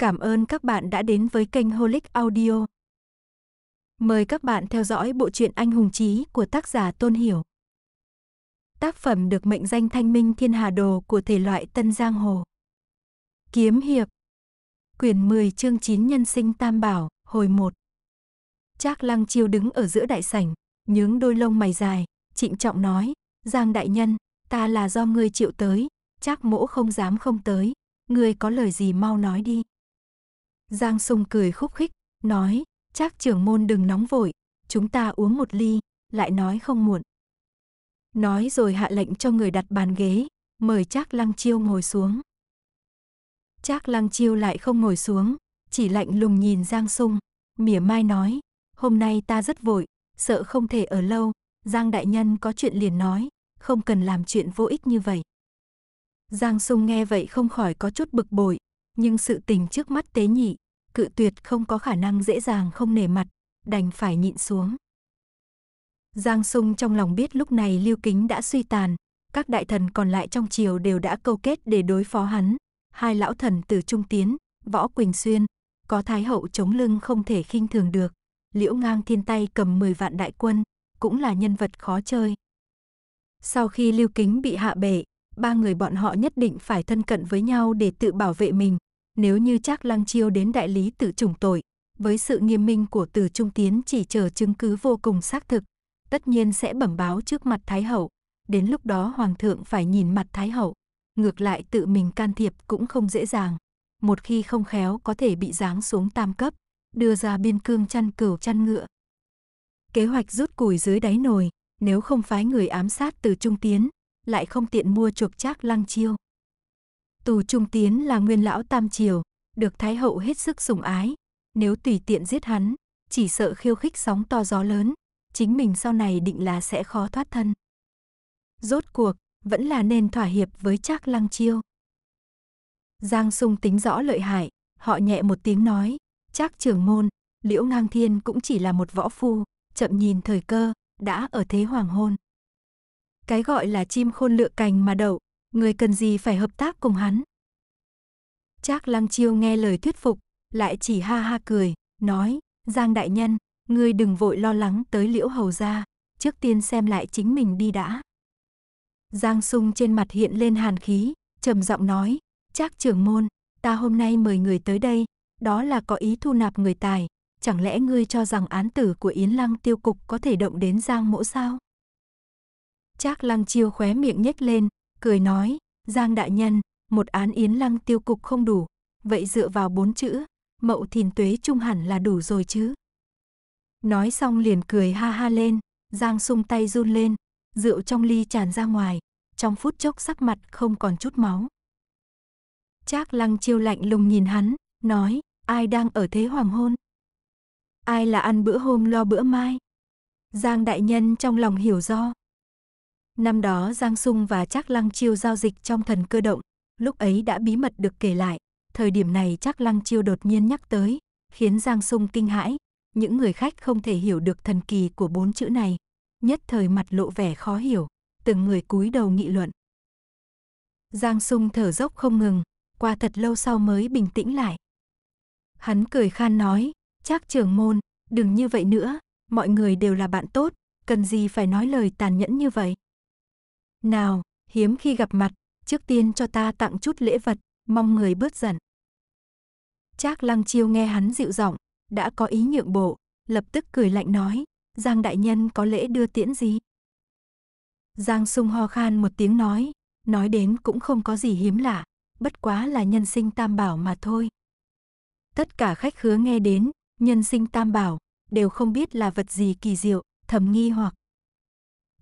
Cảm ơn các bạn đã đến với kênh Holic Audio. Mời các bạn theo dõi bộ truyện Anh hùng chí của tác giả Tôn Hiểu. Tác phẩm được mệnh danh Thanh Minh Thiên Hà Đồ của thể loại Tân Giang Hồ. Kiếm hiệp. Quyển 10 chương 9 Nhân sinh Tam Bảo, hồi 1. Trác Lăng Chiêu đứng ở giữa đại sảnh, nhướng đôi lông mày dài, trịnh trọng nói: "Giang đại nhân, ta là do ngươi triệu tới, Trác Mỗ không dám không tới, ngươi có lời gì mau nói đi." Giang Sung cười khúc khích, nói, chắc trưởng môn đừng nóng vội, chúng ta uống một ly, lại nói không muộn. Nói rồi hạ lệnh cho người đặt bàn ghế, mời Chắc Lăng Chiêu ngồi xuống. Chắc Lăng Chiêu lại không ngồi xuống, chỉ lạnh lùng nhìn Giang Sung, mỉa mai nói, hôm nay ta rất vội, sợ không thể ở lâu, Giang Đại Nhân có chuyện liền nói, không cần làm chuyện vô ích như vậy. Giang Sung nghe vậy không khỏi có chút bực bội, nhưng sự tình trước mắt tế nhị, cự tuyệt không có khả năng dễ dàng không nể mặt, đành phải nhịn xuống. Giang Sung trong lòng biết lúc này Lưu Kính đã suy tàn, các đại thần còn lại trong triều đều đã câu kết để đối phó hắn, hai lão thần từ Trung Tiến, Võ Quỳnh Xuyên, có thái hậu chống lưng không thể khinh thường được, Liễu Ngang Thiên tay cầm 10 vạn đại quân, cũng là nhân vật khó chơi. Sau khi Lưu Kính bị hạ bệ, ba người bọn họ nhất định phải thân cận với nhau để tự bảo vệ mình, nếu như Trác Lăng Chiêu đến đại lý tự chủng tội, với sự nghiêm minh của Từ Trung Tiến chỉ chờ chứng cứ vô cùng xác thực, tất nhiên sẽ bẩm báo trước mặt Thái hậu, đến lúc đó hoàng thượng phải nhìn mặt Thái hậu, ngược lại tự mình can thiệp cũng không dễ dàng, một khi không khéo có thể bị giáng xuống tam cấp, đưa ra biên cương chăn cừu chăn ngựa. Kế hoạch rút củi dưới đáy nồi, nếu không phái người ám sát Từ Trung Tiến, lại không tiện mua chuộc Trác Lăng Chiêu. Tù Trung Tiến là nguyên lão Tam Triều, được Thái Hậu hết sức sủng ái. Nếu tùy tiện giết hắn, chỉ sợ khiêu khích sóng to gió lớn, chính mình sau này định là sẽ khó thoát thân. Rốt cuộc, vẫn là nên thỏa hiệp với Trác Lăng Chiêu. Giang Sung tính rõ lợi hại, họ nhẹ một tiếng nói, Trác trưởng môn, Liễu Ngang Thiên cũng chỉ là một võ phu, chậm nhìn thời cơ, đã ở thế hoàng hôn. Cái gọi là chim khôn lựa cành mà đậu, người cần gì phải hợp tác cùng hắn. Trác Lăng Chiêu nghe lời thuyết phục, lại chỉ ha ha cười, nói, Giang Đại Nhân, ngươi đừng vội lo lắng tới liễu hầu ra, trước tiên xem lại chính mình đi đã. Giang Sung trên mặt hiện lên hàn khí, trầm giọng nói, Trác trưởng môn, ta hôm nay mời người tới đây, đó là có ý thu nạp người tài, chẳng lẽ ngươi cho rằng án tử của Yến Lăng tiêu cục có thể động đến Giang mỗ sao? Trác Lăng Chiêu khóe miệng nhếch lên, cười nói, Giang đại nhân, một án yến lăng tiêu cục không đủ, vậy dựa vào bốn chữ, mậu thìn tuế trung hẳn là đủ rồi chứ. Nói xong liền cười ha ha lên, Giang sung tay run lên, rượu trong ly tràn ra ngoài, trong phút chốc sắc mặt không còn chút máu. Trác lăng chiêu lạnh lùng nhìn hắn, nói, ai đang ở thế hoàng hôn? Ai là ăn bữa hôm lo bữa mai? Giang đại nhân trong lòng hiểu do, Năm đó Giang Sung và Trác Lăng Chiêu giao dịch trong thần cơ động, lúc ấy đã bí mật được kể lại. Thời điểm này Trác Lăng Chiêu đột nhiên nhắc tới, khiến Giang Sung kinh hãi. Những người khách không thể hiểu được thần kỳ của bốn chữ này. Nhất thời mặt lộ vẻ khó hiểu, từng người cúi đầu nghị luận. Giang Sung thở dốc không ngừng, qua thật lâu sau mới bình tĩnh lại. Hắn cười khan nói, Trác trưởng môn, đừng như vậy nữa, mọi người đều là bạn tốt, cần gì phải nói lời tàn nhẫn như vậy. Nào, hiếm khi gặp mặt, trước tiên cho ta tặng chút lễ vật, mong người bớt giận. Trác Lăng Chiêu nghe hắn dịu giọng, đã có ý nhượng bộ, lập tức cười lạnh nói, Giang đại nhân có lễ đưa tiễn gì? Giang sung ho khan một tiếng nói, nói đến cũng không có gì hiếm lạ, bất quá là nhân sinh tam bảo mà thôi. Tất cả khách khứa nghe đến, nhân sinh tam bảo, đều không biết là vật gì kỳ diệu, thầm nghi hoặc.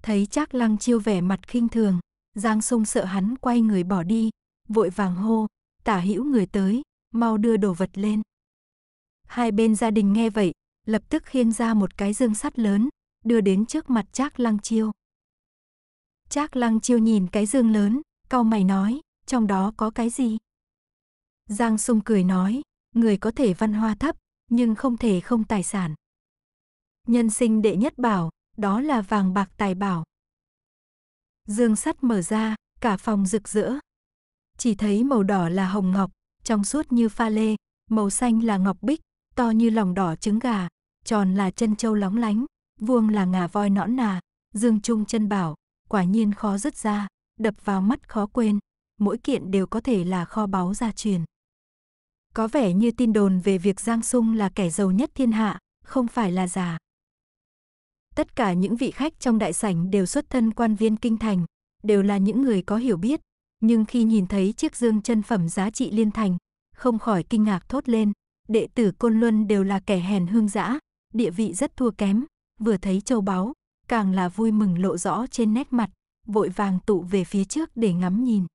Thấy Trác Lăng Chiêu vẻ mặt khinh thường, Giang Sung sợ hắn quay người bỏ đi, vội vàng hô, tả hữu người tới, mau đưa đồ vật lên. Hai bên gia đình nghe vậy, lập tức khiêng ra một cái dương sắt lớn, đưa đến trước mặt Trác Lăng Chiêu. Trác Lăng Chiêu nhìn cái dương lớn, cau mày nói, trong đó có cái gì? Giang Sung cười nói, người có thể văn hoa thấp, nhưng không thể không tài sản. Nhân sinh đệ nhất bảo, đó là vàng bạc tài bảo. Dương sắt mở ra, cả phòng rực rỡ. Chỉ thấy màu đỏ là hồng ngọc, trong suốt như pha lê, màu xanh là ngọc bích, to như lòng đỏ trứng gà, tròn là chân châu lóng lánh, vuông là ngà voi nõn nà, dương trung chân bảo, quả nhiên khó dứt ra, đập vào mắt khó quên, mỗi kiện đều có thể là kho báu gia truyền. Có vẻ như tin đồn về việc Giang Sung là kẻ giàu nhất thiên hạ, không phải là giả. Tất cả những vị khách trong đại sảnh đều xuất thân quan viên kinh thành, đều là những người có hiểu biết, nhưng khi nhìn thấy chiếc dương chân phẩm giá trị liên thành, không khỏi kinh ngạc thốt lên, đệ tử Côn Luân đều là kẻ hèn hương dã, địa vị rất thua kém, vừa thấy châu báu, càng là vui mừng lộ rõ trên nét mặt, vội vàng tụ về phía trước để ngắm nhìn.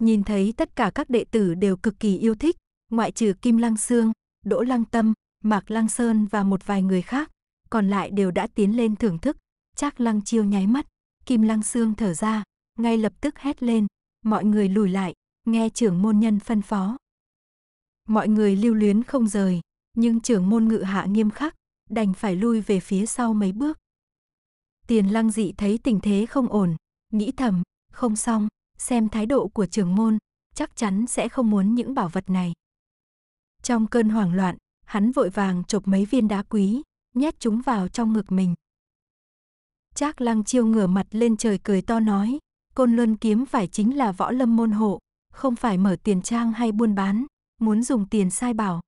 Nhìn thấy tất cả các đệ tử đều cực kỳ yêu thích, ngoại trừ Kim Lăng Sương, Đỗ Lăng Tâm, Mạc Lăng Sơn và một vài người khác, còn lại đều đã tiến lên thưởng thức. Trác Lăng Chiêu nháy mắt, Kim Lăng Sương thở ra, ngay lập tức hét lên, mọi người lùi lại, nghe trưởng môn nhân phân phó. Mọi người lưu luyến không rời, nhưng trưởng môn ngự hạ nghiêm khắc, đành phải lui về phía sau mấy bước. Tiền Lăng Dị thấy tình thế không ổn, nghĩ thầm, không xong, xem thái độ của trưởng môn, chắc chắn sẽ không muốn những bảo vật này. Trong cơn hoảng loạn, hắn vội vàng chộp mấy viên đá quý, nhét chúng vào trong ngực mình. Trác Lăng Chiêu ngửa mặt lên trời cười to nói, Côn Luân kiếm phải chính là võ lâm môn hộ, không phải mở tiền trang hay buôn bán, muốn dùng tiền sai bảo.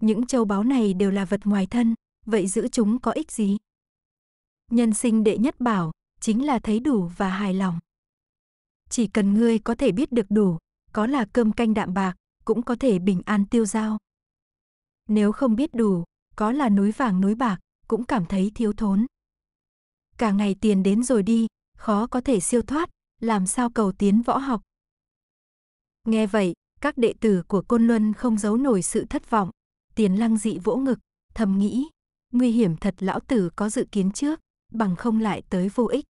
Những châu báu này đều là vật ngoài thân, vậy giữ chúng có ích gì? Nhân sinh đệ nhất bảo, chính là thấy đủ và hài lòng. Chỉ cần ngươi có thể biết được đủ, có là cơm canh đạm bạc, cũng có thể bình an tiêu giao. Nếu không biết đủ, có là núi vàng núi bạc, cũng cảm thấy thiếu thốn. Cả ngày tiền đến rồi đi, khó có thể siêu thoát, làm sao cầu tiến võ học. Nghe vậy, các đệ tử của Côn Luân không giấu nổi sự thất vọng, tiền lăng dị vỗ ngực, thầm nghĩ, nguy hiểm thật lão tử có dự kiến trước, bằng không lại tới vô ích.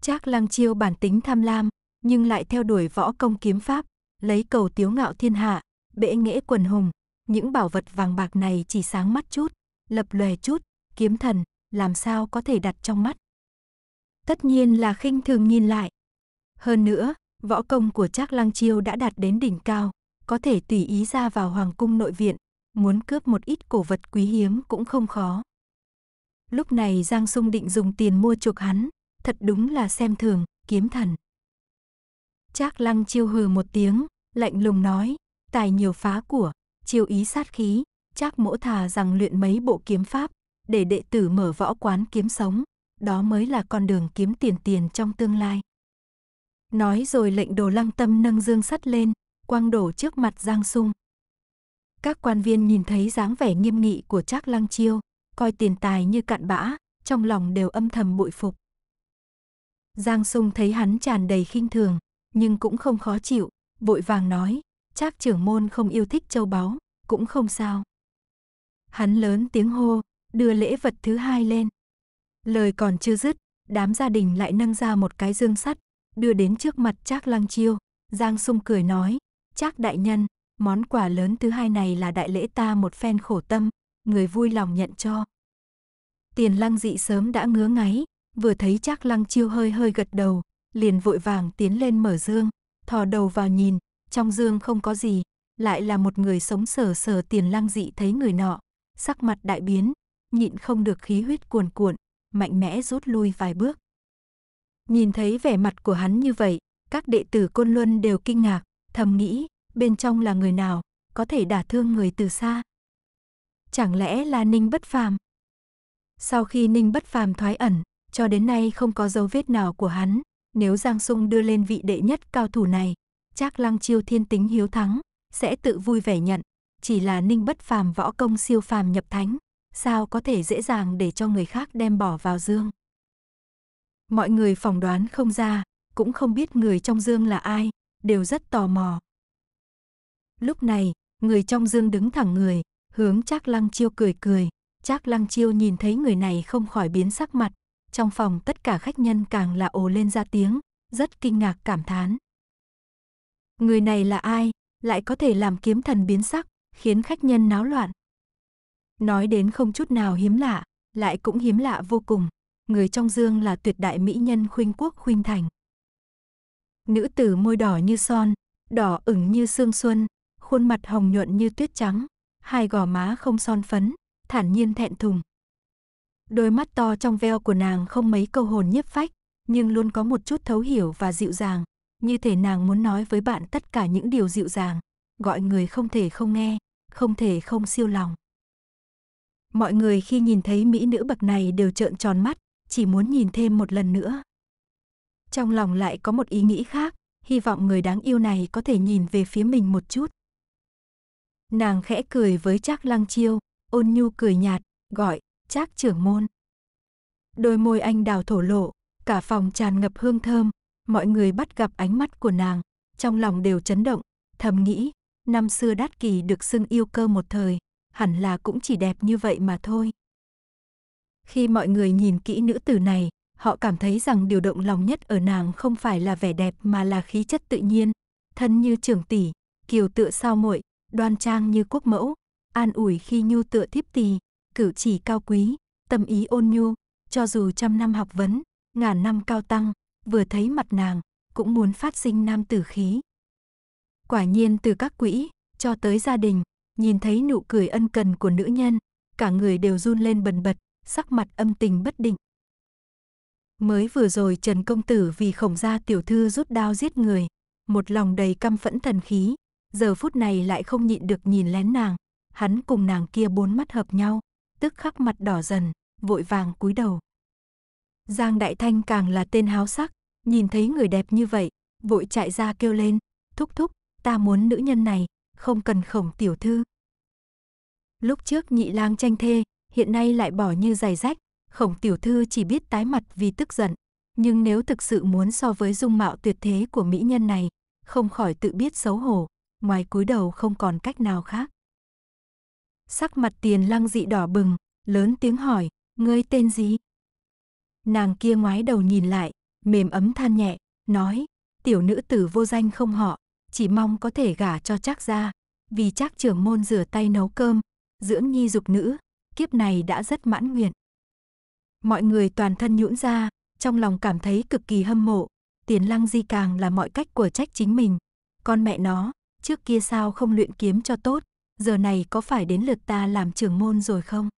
chắc lăng chiêu bản tính tham lam, nhưng lại theo đuổi võ công kiếm pháp, lấy cầu tiếu ngạo thiên hạ, bệ nghễ quần hùng, những bảo vật vàng bạc này chỉ sáng mắt chút, lập lòe chút, kiếm thần, làm sao có thể đặt trong mắt. Tất nhiên là khinh thường nhìn lại. Hơn nữa, võ công của Trác Lăng Chiêu đã đạt đến đỉnh cao, có thể tùy ý ra vào hoàng cung nội viện, muốn cướp một ít cổ vật quý hiếm cũng không khó. Lúc này Giang Sung định dùng tiền mua chuộc hắn, thật đúng là xem thường, kiếm thần. Trác Lăng Chiêu hừ một tiếng, lạnh lùng nói, tài nhiều phá của, chiêu ý sát khí, chắc mỗ thà rằng luyện mấy bộ kiếm pháp, để đệ tử mở võ quán kiếm sống, đó mới là con đường kiếm tiền tiền trong tương lai. Nói rồi lệnh đồ lăng tâm nâng dương sắt lên, quang đổ trước mặt Giang Sung. Các quan viên nhìn thấy dáng vẻ nghiêm nghị của Trác Lăng Chiêu, coi tiền tài như cạn bã, trong lòng đều âm thầm bội phục. Giang Sung thấy hắn tràn đầy khinh thường, nhưng cũng không khó chịu, vội vàng nói, Trác trưởng môn không yêu thích châu báu, cũng không sao. Hắn lớn tiếng hô, đưa lễ vật thứ hai lên. Lời còn chưa dứt, đám gia đình lại nâng ra một cái dương sắt, đưa đến trước mặt Trác Lăng Chiêu, Giang Sung cười nói, "Trác đại nhân, món quà lớn thứ hai này là đại lễ ta một phen khổ tâm, người vui lòng nhận cho." Tiền Lăng Dị sớm đã ngứa ngáy, vừa thấy Trác Lăng Chiêu hơi hơi gật đầu, liền vội vàng tiến lên mở dương, thò đầu vào nhìn, trong dương không có gì, lại là một người sống sờ sờ tiền lang dị thấy người nọ, sắc mặt đại biến, nhịn không được khí huyết cuồn cuộn, mạnh mẽ rút lui vài bước. Nhìn thấy vẻ mặt của hắn như vậy, các đệ tử Côn Luân đều kinh ngạc, thầm nghĩ, bên trong là người nào, có thể đả thương người từ xa. Chẳng lẽ là Ninh Bất Phàm? Sau khi Ninh Bất Phàm thoái ẩn, cho đến nay không có dấu vết nào của hắn, nếu Giang Sung đưa lên vị đệ nhất cao thủ này, Trác Lăng Chiêu thiên tính hiếu thắng, sẽ tự vui vẻ nhận, chỉ là Ninh Bất Phàm võ công siêu phàm nhập thánh, sao có thể dễ dàng để cho người khác đem bỏ vào dương. Mọi người phỏng đoán không ra, cũng không biết người trong dương là ai, đều rất tò mò. Lúc này, người trong dương đứng thẳng người, hướng Trác Lăng Chiêu cười cười, Trác Lăng Chiêu nhìn thấy người này không khỏi biến sắc mặt, trong phòng tất cả khách nhân càng là ồ lên ra tiếng, rất kinh ngạc cảm thán. Người này là ai, lại có thể làm kiếm thần biến sắc, khiến khách nhân náo loạn. Nói đến không chút nào hiếm lạ, lại cũng hiếm lạ vô cùng. Người trong dương là tuyệt đại mỹ nhân khuynh quốc khuynh thành. Nữ tử môi đỏ như son, đỏ ửng như sương xuân, khuôn mặt hồng nhuận như tuyết trắng, hai gò má không son phấn, thản nhiên thẹn thùng. Đôi mắt to trong veo của nàng không mấy câu hồn nhiếp phách, nhưng luôn có một chút thấu hiểu và dịu dàng, như thể nàng muốn nói với bạn tất cả những điều dịu dàng, gọi người không thể không nghe, không thể không siêu lòng. Mọi người khi nhìn thấy mỹ nữ bậc này đều trợn tròn mắt, chỉ muốn nhìn thêm một lần nữa. Trong lòng lại có một ý nghĩ khác, hy vọng người đáng yêu này có thể nhìn về phía mình một chút. Nàng khẽ cười với Trác Lăng Chiêu, ôn nhu cười nhạt, gọi, "Trác trưởng môn." Đôi môi anh đào thổ lộ, cả phòng tràn ngập hương thơm, mọi người bắt gặp ánh mắt của nàng, trong lòng đều chấn động, thầm nghĩ, năm xưa Đát Kỳ được xưng yêu cơ một thời, hẳn là cũng chỉ đẹp như vậy mà thôi. Khi mọi người nhìn kỹ nữ tử này, họ cảm thấy rằng điều động lòng nhất ở nàng không phải là vẻ đẹp mà là khí chất tự nhiên, thân như trưởng tỷ, kiều tựa sao muội, đoan trang như quốc mẫu, an ủi khi nhu tựa thiếp tỳ, cử chỉ cao quý, tâm ý ôn nhu, cho dù trăm năm học vấn, ngàn năm cao tăng, vừa thấy mặt nàng, cũng muốn phát sinh nam tử khí. Quả nhiên từ các quỹ, cho tới gia đình, nhìn thấy nụ cười ân cần của nữ nhân, cả người đều run lên bần bật, sắc mặt âm tình bất định. Mới vừa rồi Trần Công Tử vì khổng gia tiểu thư rút đao giết người, một lòng đầy căm phẫn thần khí, giờ phút này lại không nhịn được nhìn lén nàng, hắn cùng nàng kia bốn mắt hợp nhau, tức khắc mặt đỏ dần, vội vàng cúi đầu. Giang Đại Thanh càng là tên háo sắc, nhìn thấy người đẹp như vậy, vội chạy ra kêu lên, thúc thúc, ta muốn nữ nhân này, không cần khổng tiểu thư. Lúc trước nhị lang tranh thê, hiện nay lại bỏ như giày rách, khổng tiểu thư chỉ biết tái mặt vì tức giận. Nhưng nếu thực sự muốn so với dung mạo tuyệt thế của mỹ nhân này, không khỏi tự biết xấu hổ, ngoài cúi đầu không còn cách nào khác. Sắc mặt tiền lăng dị đỏ bừng, lớn tiếng hỏi, ngươi tên gì? Nàng kia ngoái đầu nhìn lại, mềm ấm than nhẹ, nói, tiểu nữ tử vô danh không họ, chỉ mong có thể gả cho chắc ra, vì chắc trưởng môn rửa tay nấu cơm, dưỡng nhi dục nữ, kiếp này đã rất mãn nguyện. Mọi người toàn thân nhũn ra, trong lòng cảm thấy cực kỳ hâm mộ, tiền lăng di càng là mọi cách của trách chính mình. Con mẹ nó, trước kia sao không luyện kiếm cho tốt, giờ này có phải đến lượt ta làm trưởng môn rồi không?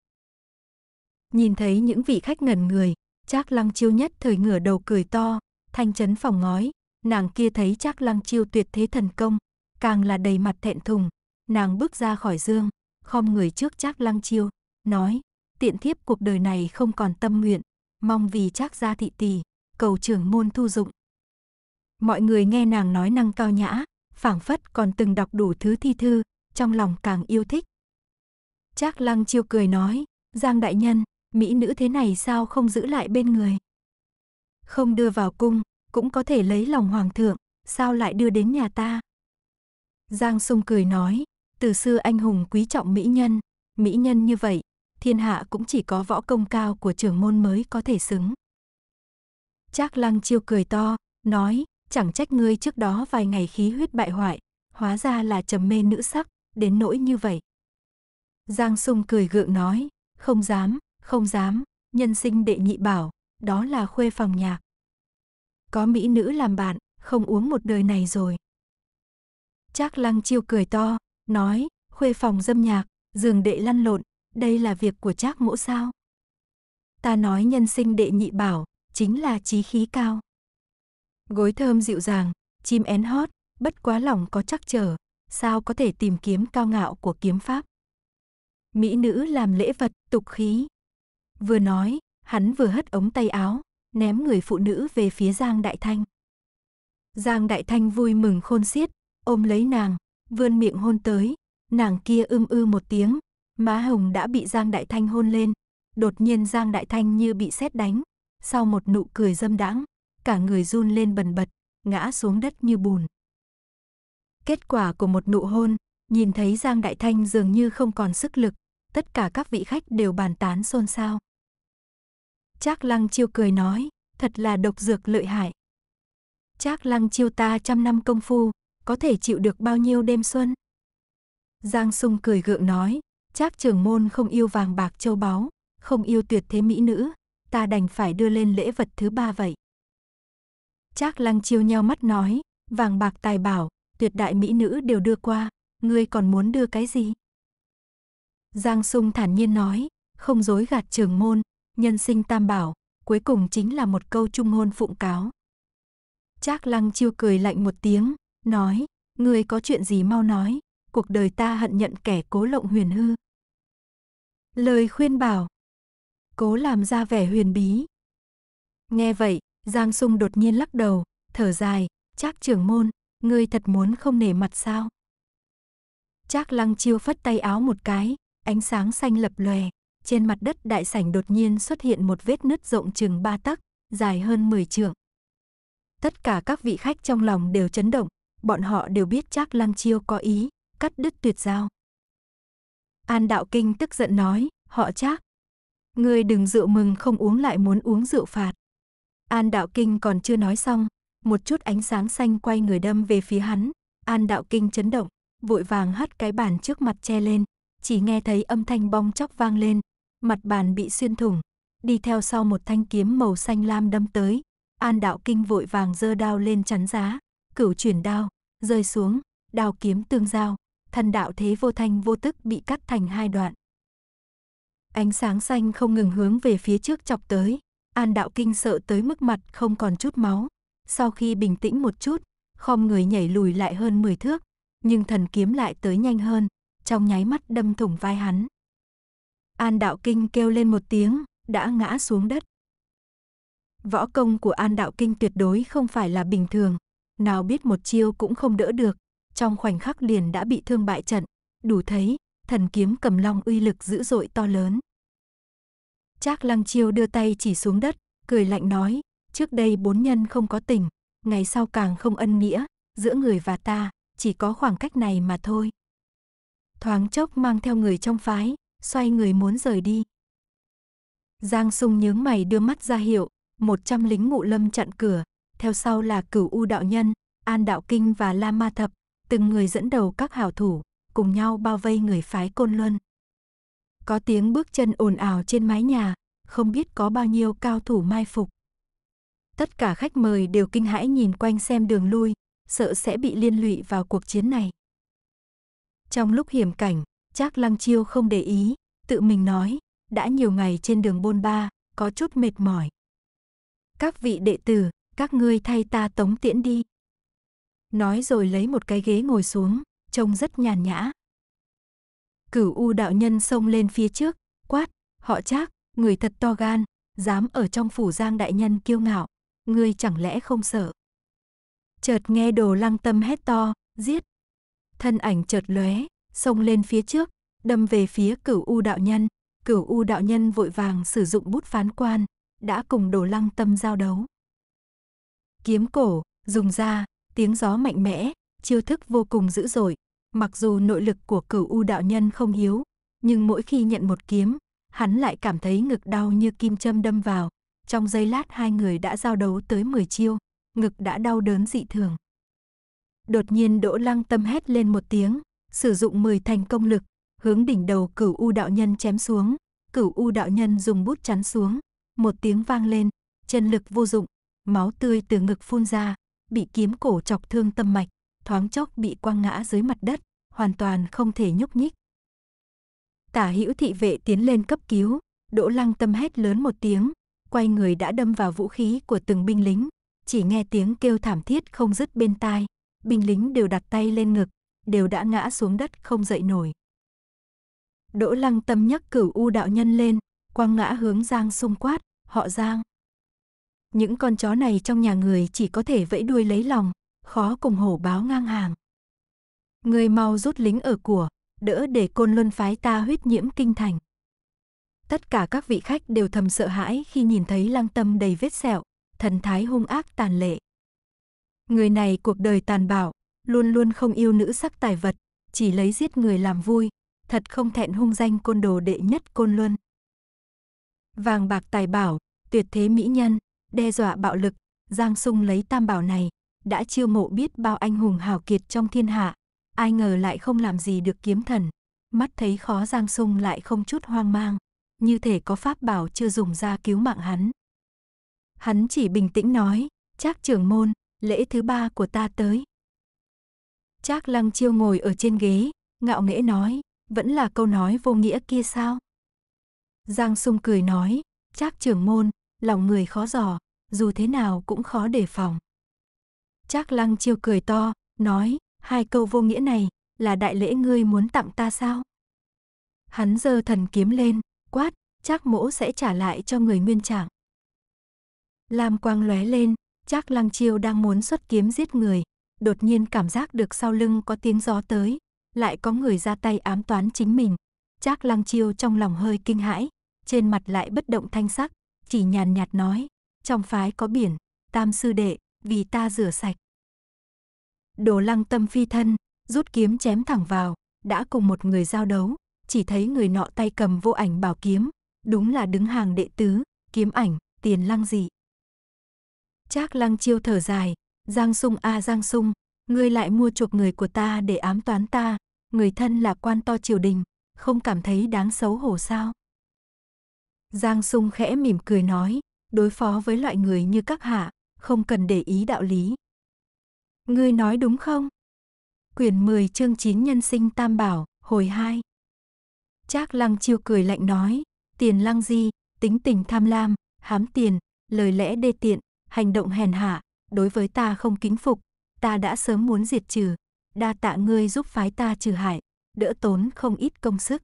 Nhìn thấy những vị khách ngẩn người, Trác Lăng Chiêu nhất thời ngửa đầu cười to, thanh chấn phòng ngói, nàng kia thấy Trác Lăng Chiêu tuyệt thế thần công, càng là đầy mặt thẹn thùng, nàng bước ra khỏi dương, khom người trước Trác Lăng Chiêu, nói: "Tiện thiếp cuộc đời này không còn tâm nguyện, mong vì Trác gia thị tỷ, cầu trưởng môn thu dụng." Mọi người nghe nàng nói năng cao nhã, phảng phất còn từng đọc đủ thứ thi thư, trong lòng càng yêu thích. Trác Lăng Chiêu cười nói: "Giang đại nhân, mỹ nữ thế này sao không giữ lại bên người? Không đưa vào cung, cũng có thể lấy lòng hoàng thượng, sao lại đưa đến nhà ta? Giang sung cười nói, từ xưa anh hùng quý trọng mỹ nhân, mỹ nhân như vậy, thiên hạ cũng chỉ có võ công cao của trưởng môn mới có thể xứng. Trác lăng chiêu cười to, nói, chẳng trách ngươi trước đó vài ngày khí huyết bại hoại, hóa ra là trầm mê nữ sắc, đến nỗi như vậy. Giang sung cười gượng nói, không dám, không dám, nhân sinh đệ nhị bảo, đó là khuê phòng nhạc. Có mỹ nữ làm bạn, không uống một đời này rồi. chắc lăng chiêu cười to, nói, khuê phòng dâm nhạc, giường đệ lăn lộn, đây là việc của chắc mỗ sao. Ta nói nhân sinh đệ nhị bảo, chính là trí khí cao. Gối thơm dịu dàng, chim én hót, bất quá lòng có chắc trở, sao có thể tìm kiếm cao ngạo của kiếm pháp. Mỹ nữ làm lễ vật, tục khí, Vừa nói, hắn vừa hất ống tay áo, ném người phụ nữ về phía Giang Đại Thanh. Giang Đại Thanh vui mừng khôn xiết, ôm lấy nàng, vươn miệng hôn tới, nàng kia ưm ư một tiếng, má hồng đã bị Giang Đại Thanh hôn lên, đột nhiên Giang Đại Thanh như bị sét đánh, sau một nụ cười dâm đãng, cả người run lên bần bật, ngã xuống đất như bùn. Kết quả của một nụ hôn, nhìn thấy Giang Đại Thanh dường như không còn sức lực, tất cả các vị khách đều bàn tán xôn xao. Trác Lăng Chiêu cười nói, thật là độc dược lợi hại. Trác Lăng Chiêu ta trăm năm công phu, có thể chịu được bao nhiêu đêm xuân? Giang Sung cười gượng nói, Trác trưởng môn không yêu vàng bạc châu báu, không yêu tuyệt thế mỹ nữ, ta đành phải đưa lên lễ vật thứ ba vậy. Trác Lăng Chiêu nheo mắt nói, vàng bạc tài bảo, tuyệt đại mỹ nữ đều đưa qua, ngươi còn muốn đưa cái gì? Giang Sung thản nhiên nói, không dối gạt trưởng môn, nhân sinh tam bảo, cuối cùng chính là một câu trung hôn phụng cáo. Trác Lăng Chiêu cười lạnh một tiếng, nói, ngươi có chuyện gì mau nói, cuộc đời ta hận nhận kẻ cố lộng huyền hư. Lời khuyên bảo, cố làm ra vẻ huyền bí. Nghe vậy, Giang Sung đột nhiên lắc đầu, thở dài, Trác trưởng môn, ngươi thật muốn không nể mặt sao? Trác Lăng Chiêu phất tay áo một cái, ánh sáng xanh lập lòe, trên mặt đất đại sảnh đột nhiên xuất hiện một vết nứt rộng chừng ba tắc, dài hơn 10 trượng. Tất cả các vị khách trong lòng đều chấn động, bọn họ đều biết chắc lam Chiêu có ý, cắt đứt tuyệt giao. An Đạo Kinh tức giận nói, họ chắc. Ngươi đừng rượu mừng không uống lại muốn uống rượu phạt. An Đạo Kinh còn chưa nói xong, một chút ánh sáng xanh quay người đâm về phía hắn. An Đạo Kinh chấn động, vội vàng hất cái bàn trước mặt che lên, chỉ nghe thấy âm thanh bong chóc vang lên, mặt bàn bị xuyên thủng, đi theo sau một thanh kiếm màu xanh lam đâm tới, An Đạo Kinh vội vàng giơ đao lên chắn giá, cửu chuyển đao, rơi xuống, đao kiếm tương giao, thần đạo thế vô thanh vô tức bị cắt thành hai đoạn. Ánh sáng xanh không ngừng hướng về phía trước chọc tới, An Đạo Kinh sợ tới mức mặt không còn chút máu. Sau khi bình tĩnh một chút, khom người nhảy lùi lại hơn 10 thước, nhưng thần kiếm lại tới nhanh hơn, trong nháy mắt đâm thủng vai hắn. An Đạo Kinh kêu lên một tiếng, đã ngã xuống đất. Võ công của An Đạo Kinh tuyệt đối không phải là bình thường, nào biết một chiêu cũng không đỡ được, trong khoảnh khắc liền đã bị thương bại trận, đủ thấy, thần kiếm cầm long uy lực dữ dội to lớn. Trác Lăng Chiêu đưa tay chỉ xuống đất, cười lạnh nói, trước đây bốn nhân không có tình, ngày sau càng không ân nghĩa, giữa người và ta, chỉ có khoảng cách này mà thôi. Thoáng chốc mang theo người trong phái, xoay người muốn rời đi. Giang Sung nhướng mày đưa mắt ra hiệu, một trăm lính ngụ lâm chặn cửa, theo sau là cửu u đạo nhân, an đạo kinh và la ma thập, từng người dẫn đầu các hảo thủ, cùng nhau bao vây người phái côn luân. Có tiếng bước chân ồn ào trên mái nhà, không biết có bao nhiêu cao thủ mai phục. Tất cả khách mời đều kinh hãi nhìn quanh xem đường lui, sợ sẽ bị liên lụy vào cuộc chiến này. Trong lúc hiểm cảnh, Trác Lăng Chiêu không để ý, tự mình nói, đã nhiều ngày trên đường bôn ba, có chút mệt mỏi. Các vị đệ tử, các ngươi thay ta tống tiễn đi. Nói rồi lấy một cái ghế ngồi xuống, trông rất nhàn nhã. Cửu U đạo nhân xông lên phía trước, quát, họ Trác, người thật to gan, dám ở trong phủ Giang đại nhân kiêu ngạo, ngươi chẳng lẽ không sợ? Chợt nghe Đồ Lăng Tâm hét to, giết. Thân ảnh chợt lóe, xông lên phía trước, đâm về phía cửu U đạo nhân. Cửu U đạo nhân vội vàng sử dụng bút phán quan, đã cùng đồ lăng tâm giao đấu. Kiếm cổ, dùng ra, tiếng gió mạnh mẽ, chiêu thức vô cùng dữ dội. Mặc dù nội lực của cửu U đạo nhân không yếu, nhưng mỗi khi nhận một kiếm, hắn lại cảm thấy ngực đau như kim châm đâm vào. Trong giây lát hai người đã giao đấu tới 10 chiêu, ngực đã đau đớn dị thường. Đột nhiên Đỗ Lăng Tâm hét lên một tiếng, sử dụng 10 thành công lực, hướng đỉnh đầu cửu u đạo nhân chém xuống, cửu u đạo nhân dùng bút chắn xuống, một tiếng vang lên, chân lực vô dụng, máu tươi từ ngực phun ra, bị kiếm cổ chọc thương tâm mạch, thoáng chốc bị quăng ngã dưới mặt đất, hoàn toàn không thể nhúc nhích. Tả hữu thị vệ tiến lên cấp cứu, đỗ lăng tâm hét lớn một tiếng, quay người đã đâm vào vũ khí của từng binh lính, chỉ nghe tiếng kêu thảm thiết không dứt bên tai, binh lính đều đặt tay lên ngực, đều đã ngã xuống đất không dậy nổi. Đỗ lăng tâm nhắc cửu u đạo nhân lên, quang ngã hướng Giang xung quát, họ Giang. Những con chó này trong nhà người chỉ có thể vẫy đuôi lấy lòng, khó cùng hổ báo ngang hàng. Người mau rút lính ở của, đỡ để côn luân phái ta huyết nhiễm kinh thành. Tất cả các vị khách đều thầm sợ hãi khi nhìn thấy lăng tâm đầy vết sẹo, thần thái hung ác tàn lệ. Người này cuộc đời tàn bạo, luôn luôn không yêu nữ sắc tài vật, chỉ lấy giết người làm vui, thật không thẹn hung danh côn đồ đệ nhất côn luân. Vàng bạc tài bảo, tuyệt thế mỹ nhân, đe dọa bạo lực, Giang Sung lấy tam bảo này, đã chiêu mộ biết bao anh hùng hào kiệt trong thiên hạ, ai ngờ lại không làm gì được kiếm thần. Mắt thấy khó Giang Sung lại không chút hoang mang, như thể có pháp bảo chưa dùng ra cứu mạng hắn. Hắn chỉ bình tĩnh nói, chắc trưởng môn, lễ thứ ba của ta tới, Trác Lăng Chiêu ngồi ở trên ghế, ngạo nghễ nói, vẫn là câu nói vô nghĩa kia sao? Giang Sung cười nói, Trác trưởng môn, lòng người khó dò, dù thế nào cũng khó đề phòng. Trác Lăng Chiêu cười to, nói, hai câu vô nghĩa này là đại lễ ngươi muốn tặng ta sao? Hắn giơ thần kiếm lên, quát, Trác Mỗ sẽ trả lại cho người nguyên trạng. Lam quang lóe lên, Trác Lăng Chiêu đang muốn xuất kiếm giết người, đột nhiên cảm giác được sau lưng có tiếng gió tới, lại có người ra tay ám toán chính mình. Trác Lăng Chiêu trong lòng hơi kinh hãi, trên mặt lại bất động thanh sắc, chỉ nhàn nhạt nói, trong phái có biển, tam sư đệ, vì ta rửa sạch. Đồ lăng tâm phi thân, rút kiếm chém thẳng vào, đã cùng một người giao đấu, chỉ thấy người nọ tay cầm vô ảnh bảo kiếm, đúng là đứng hàng đệ tứ, kiếm ảnh, tiền lăng dị. Trác lăng chiêu thở dài, Giang Sung a à Giang Sung, ngươi lại mua chuộc người của ta để ám toán ta, người thân là quan to triều đình, không cảm thấy đáng xấu hổ sao? Giang Sung khẽ mỉm cười nói, đối phó với loại người như các hạ, không cần để ý đạo lý. Ngươi nói đúng không? Quyển 10 chương 9 nhân sinh tam bảo, hồi 2. Trác Lăng chiêu cười lạnh nói, tiền lăng di, tính tình tham lam, hám tiền, lời lẽ đê tiện, hành động hèn hạ, đối với ta không kính phục, ta đã sớm muốn diệt trừ, đa tạ ngươi giúp phái ta trừ hại, đỡ tốn không ít công sức.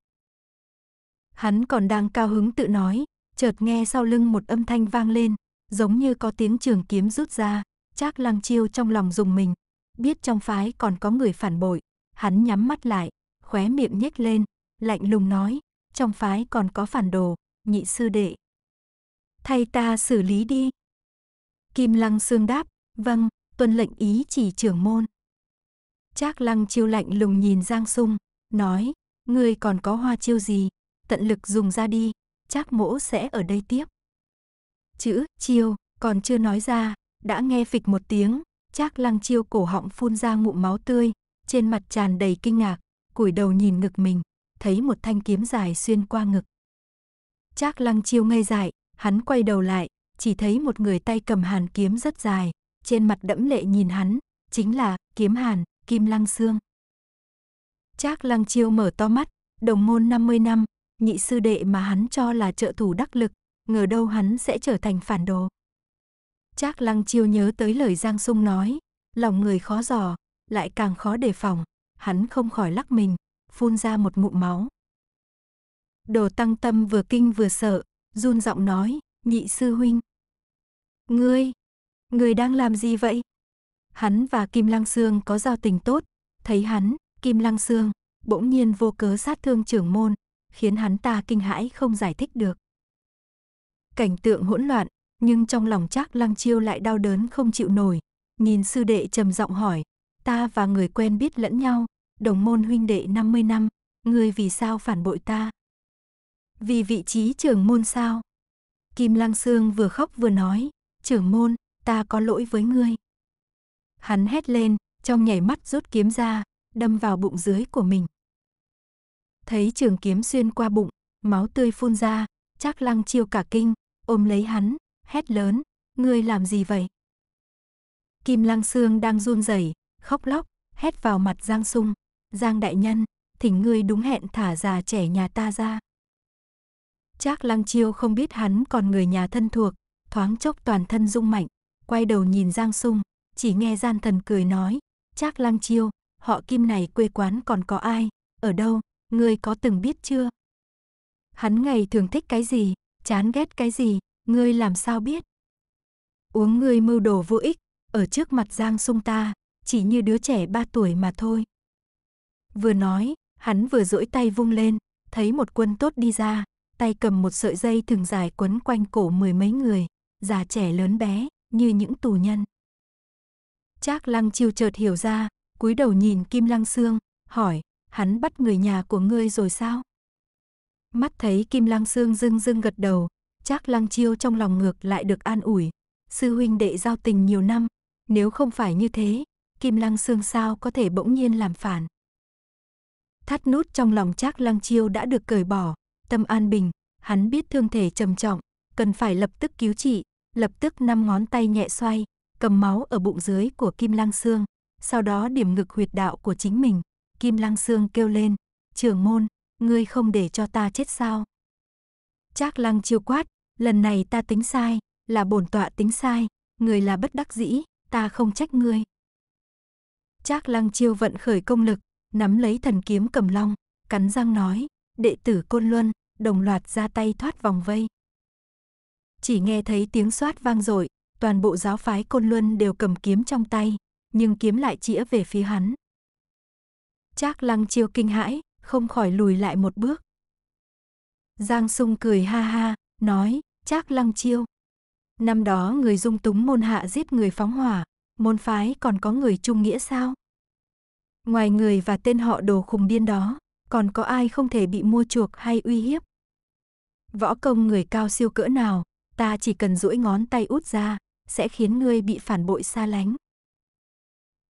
Hắn còn đang cao hứng tự nói, chợt nghe sau lưng một âm thanh vang lên, giống như có tiếng trường kiếm rút ra, chắc Lăng Chiêu trong lòng dùng mình, biết trong phái còn có người phản bội, hắn nhắm mắt lại, khóe miệng nhếch lên, lạnh lùng nói, trong phái còn có phản đồ, nhị sư đệ. Thay ta xử lý đi. Kim Lăng Sương đáp, Vâng, tuân lệnh ý chỉ trưởng môn. Trác lăng chiêu lạnh lùng nhìn Giang Sung, nói, ngươi còn có hoa chiêu gì, tận lực dùng ra đi, Trác mỗ sẽ ở đây tiếp. Chữ chiêu còn chưa nói ra, đã nghe phịch một tiếng, Trác lăng chiêu cổ họng phun ra ngụm máu tươi, trên mặt tràn đầy kinh ngạc, cúi đầu nhìn ngực mình, thấy một thanh kiếm dài xuyên qua ngực. Trác lăng chiêu ngây dại, hắn quay đầu lại, chỉ thấy một người tay cầm hàn kiếm rất dài, trên mặt đẫm lệ nhìn hắn, chính là Kiếm Hàn, Kim Lăng Xương. Trác Lăng Chiêu mở to mắt, đồng môn 50 năm, nhị sư đệ mà hắn cho là trợ thủ đắc lực, ngờ đâu hắn sẽ trở thành phản đồ. Trác Lăng Chiêu nhớ tới lời Giang Sung nói, lòng người khó dò, lại càng khó đề phòng, hắn không khỏi lắc mình, phun ra một ngụm máu. Đồ Tăng Tâm vừa kinh vừa sợ, run giọng nói, nhị sư huynh. Ngươi, Người đang làm gì vậy? Hắn và Kim Lăng Sương có giao tình tốt, thấy hắn, Kim Lăng Sương, bỗng nhiên vô cớ sát thương trưởng môn, khiến hắn ta kinh hãi không giải thích được. Cảnh tượng hỗn loạn, nhưng trong lòng chắc Lăng Chiêu lại đau đớn không chịu nổi, nhìn sư đệ trầm giọng hỏi, ta và người quen biết lẫn nhau, đồng môn huynh đệ 50 năm, ngươi vì sao phản bội ta? Vì vị trí trưởng môn sao? Kim Lăng Sương vừa khóc vừa nói, trưởng môn, ta có lỗi với ngươi. Hắn hét lên, trong nhảy mắt rút kiếm ra, đâm vào bụng dưới của mình. Thấy trường kiếm xuyên qua bụng, máu tươi phun ra, chắc lăng chiêu cả kinh, ôm lấy hắn, hét lớn, ngươi làm gì vậy? Kim lăng xương đang run rẩy, khóc lóc, hét vào mặt Giang Sung, Giang đại nhân, thỉnh ngươi đúng hẹn thả già trẻ nhà ta ra. Trác Lăng Chiêu không biết hắn còn người nhà thân thuộc, thoáng chốc toàn thân rung mạnh, quay đầu nhìn Giang Sung, chỉ nghe gian thần cười nói, Trác Lăng Chiêu, họ Kim này quê quán còn có ai, ở đâu, ngươi có từng biết chưa? Hắn ngày thường thích cái gì, chán ghét cái gì, ngươi làm sao biết? Uống ngươi mưu đồ vô ích, ở trước mặt Giang Sung ta, chỉ như đứa trẻ ba tuổi mà thôi. Vừa nói, hắn vừa duỗi tay vung lên, thấy một quân tốt đi ra, tay cầm một sợi dây thường dài quấn quanh cổ mười mấy người, già trẻ lớn bé, như những tù nhân. Trác Lăng Chiêu chợt hiểu ra, cúi đầu nhìn Kim Lăng Sương, hỏi, hắn bắt người nhà của ngươi rồi sao? Mắt thấy Kim Lăng Sương dưng dưng gật đầu, Trác Lăng Chiêu trong lòng ngược lại được an ủi, sư huynh đệ giao tình nhiều năm, nếu không phải như thế, Kim Lăng Sương sao có thể bỗng nhiên làm phản. Thắt nút trong lòng Trác Lăng Chiêu đã được cởi bỏ, tâm an bình, hắn biết thương thể trầm trọng, cần phải lập tức cứu trị, lập tức năm ngón tay nhẹ xoay, cầm máu ở bụng dưới của Kim Lăng Xương, sau đó điểm ngực huyệt đạo của chính mình. Kim Lăng Xương kêu lên, trưởng môn, ngươi không để cho ta chết sao? Trác Lăng chiêu quát, lần này ta tính sai, là bổn tọa tính sai, người là bất đắc dĩ, ta không trách ngươi. Trác Lăng chiêu vận khởi công lực, nắm lấy thần kiếm cầm long, cắn răng nói, đệ tử Côn Luân, đồng loạt ra tay thoát vòng vây chỉ nghe thấy tiếng xoát vang dội, toàn bộ giáo phái Côn Luân đều cầm kiếm trong tay, nhưng kiếm lại chĩa về phía hắn. Trác Lăng Chiêu kinh hãi, không khỏi lùi lại một bước. Giang Sung cười ha ha, nói, Trác Lăng Chiêu. Năm đó người dung túng môn hạ giết người phóng hỏa, môn phái còn có người trung nghĩa sao? Ngoài người và tên họ đồ khùng điên đó, còn có ai không thể bị mua chuộc hay uy hiếp? Võ công người cao siêu cỡ nào, ta chỉ cần duỗi ngón tay út ra, sẽ khiến ngươi bị phản bội xa lánh.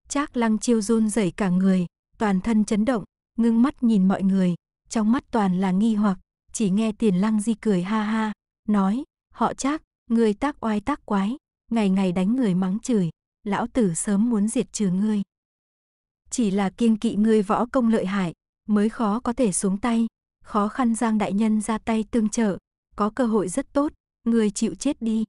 Trác lăng chiêu run rẩy cả người, toàn thân chấn động, ngưng mắt nhìn mọi người, trong mắt toàn là nghi hoặc, chỉ nghe tiền lăng di cười ha ha, nói, họ Trác, ngươi tác oai tác quái, ngày ngày đánh người mắng chửi, lão tử sớm muốn diệt trừ ngươi. Chỉ là kiêng kỵ ngươi võ công lợi hại, mới khó có thể xuống tay, khó khăn Giang đại nhân ra tay tương trợ, có cơ hội rất tốt, người chịu chết đi.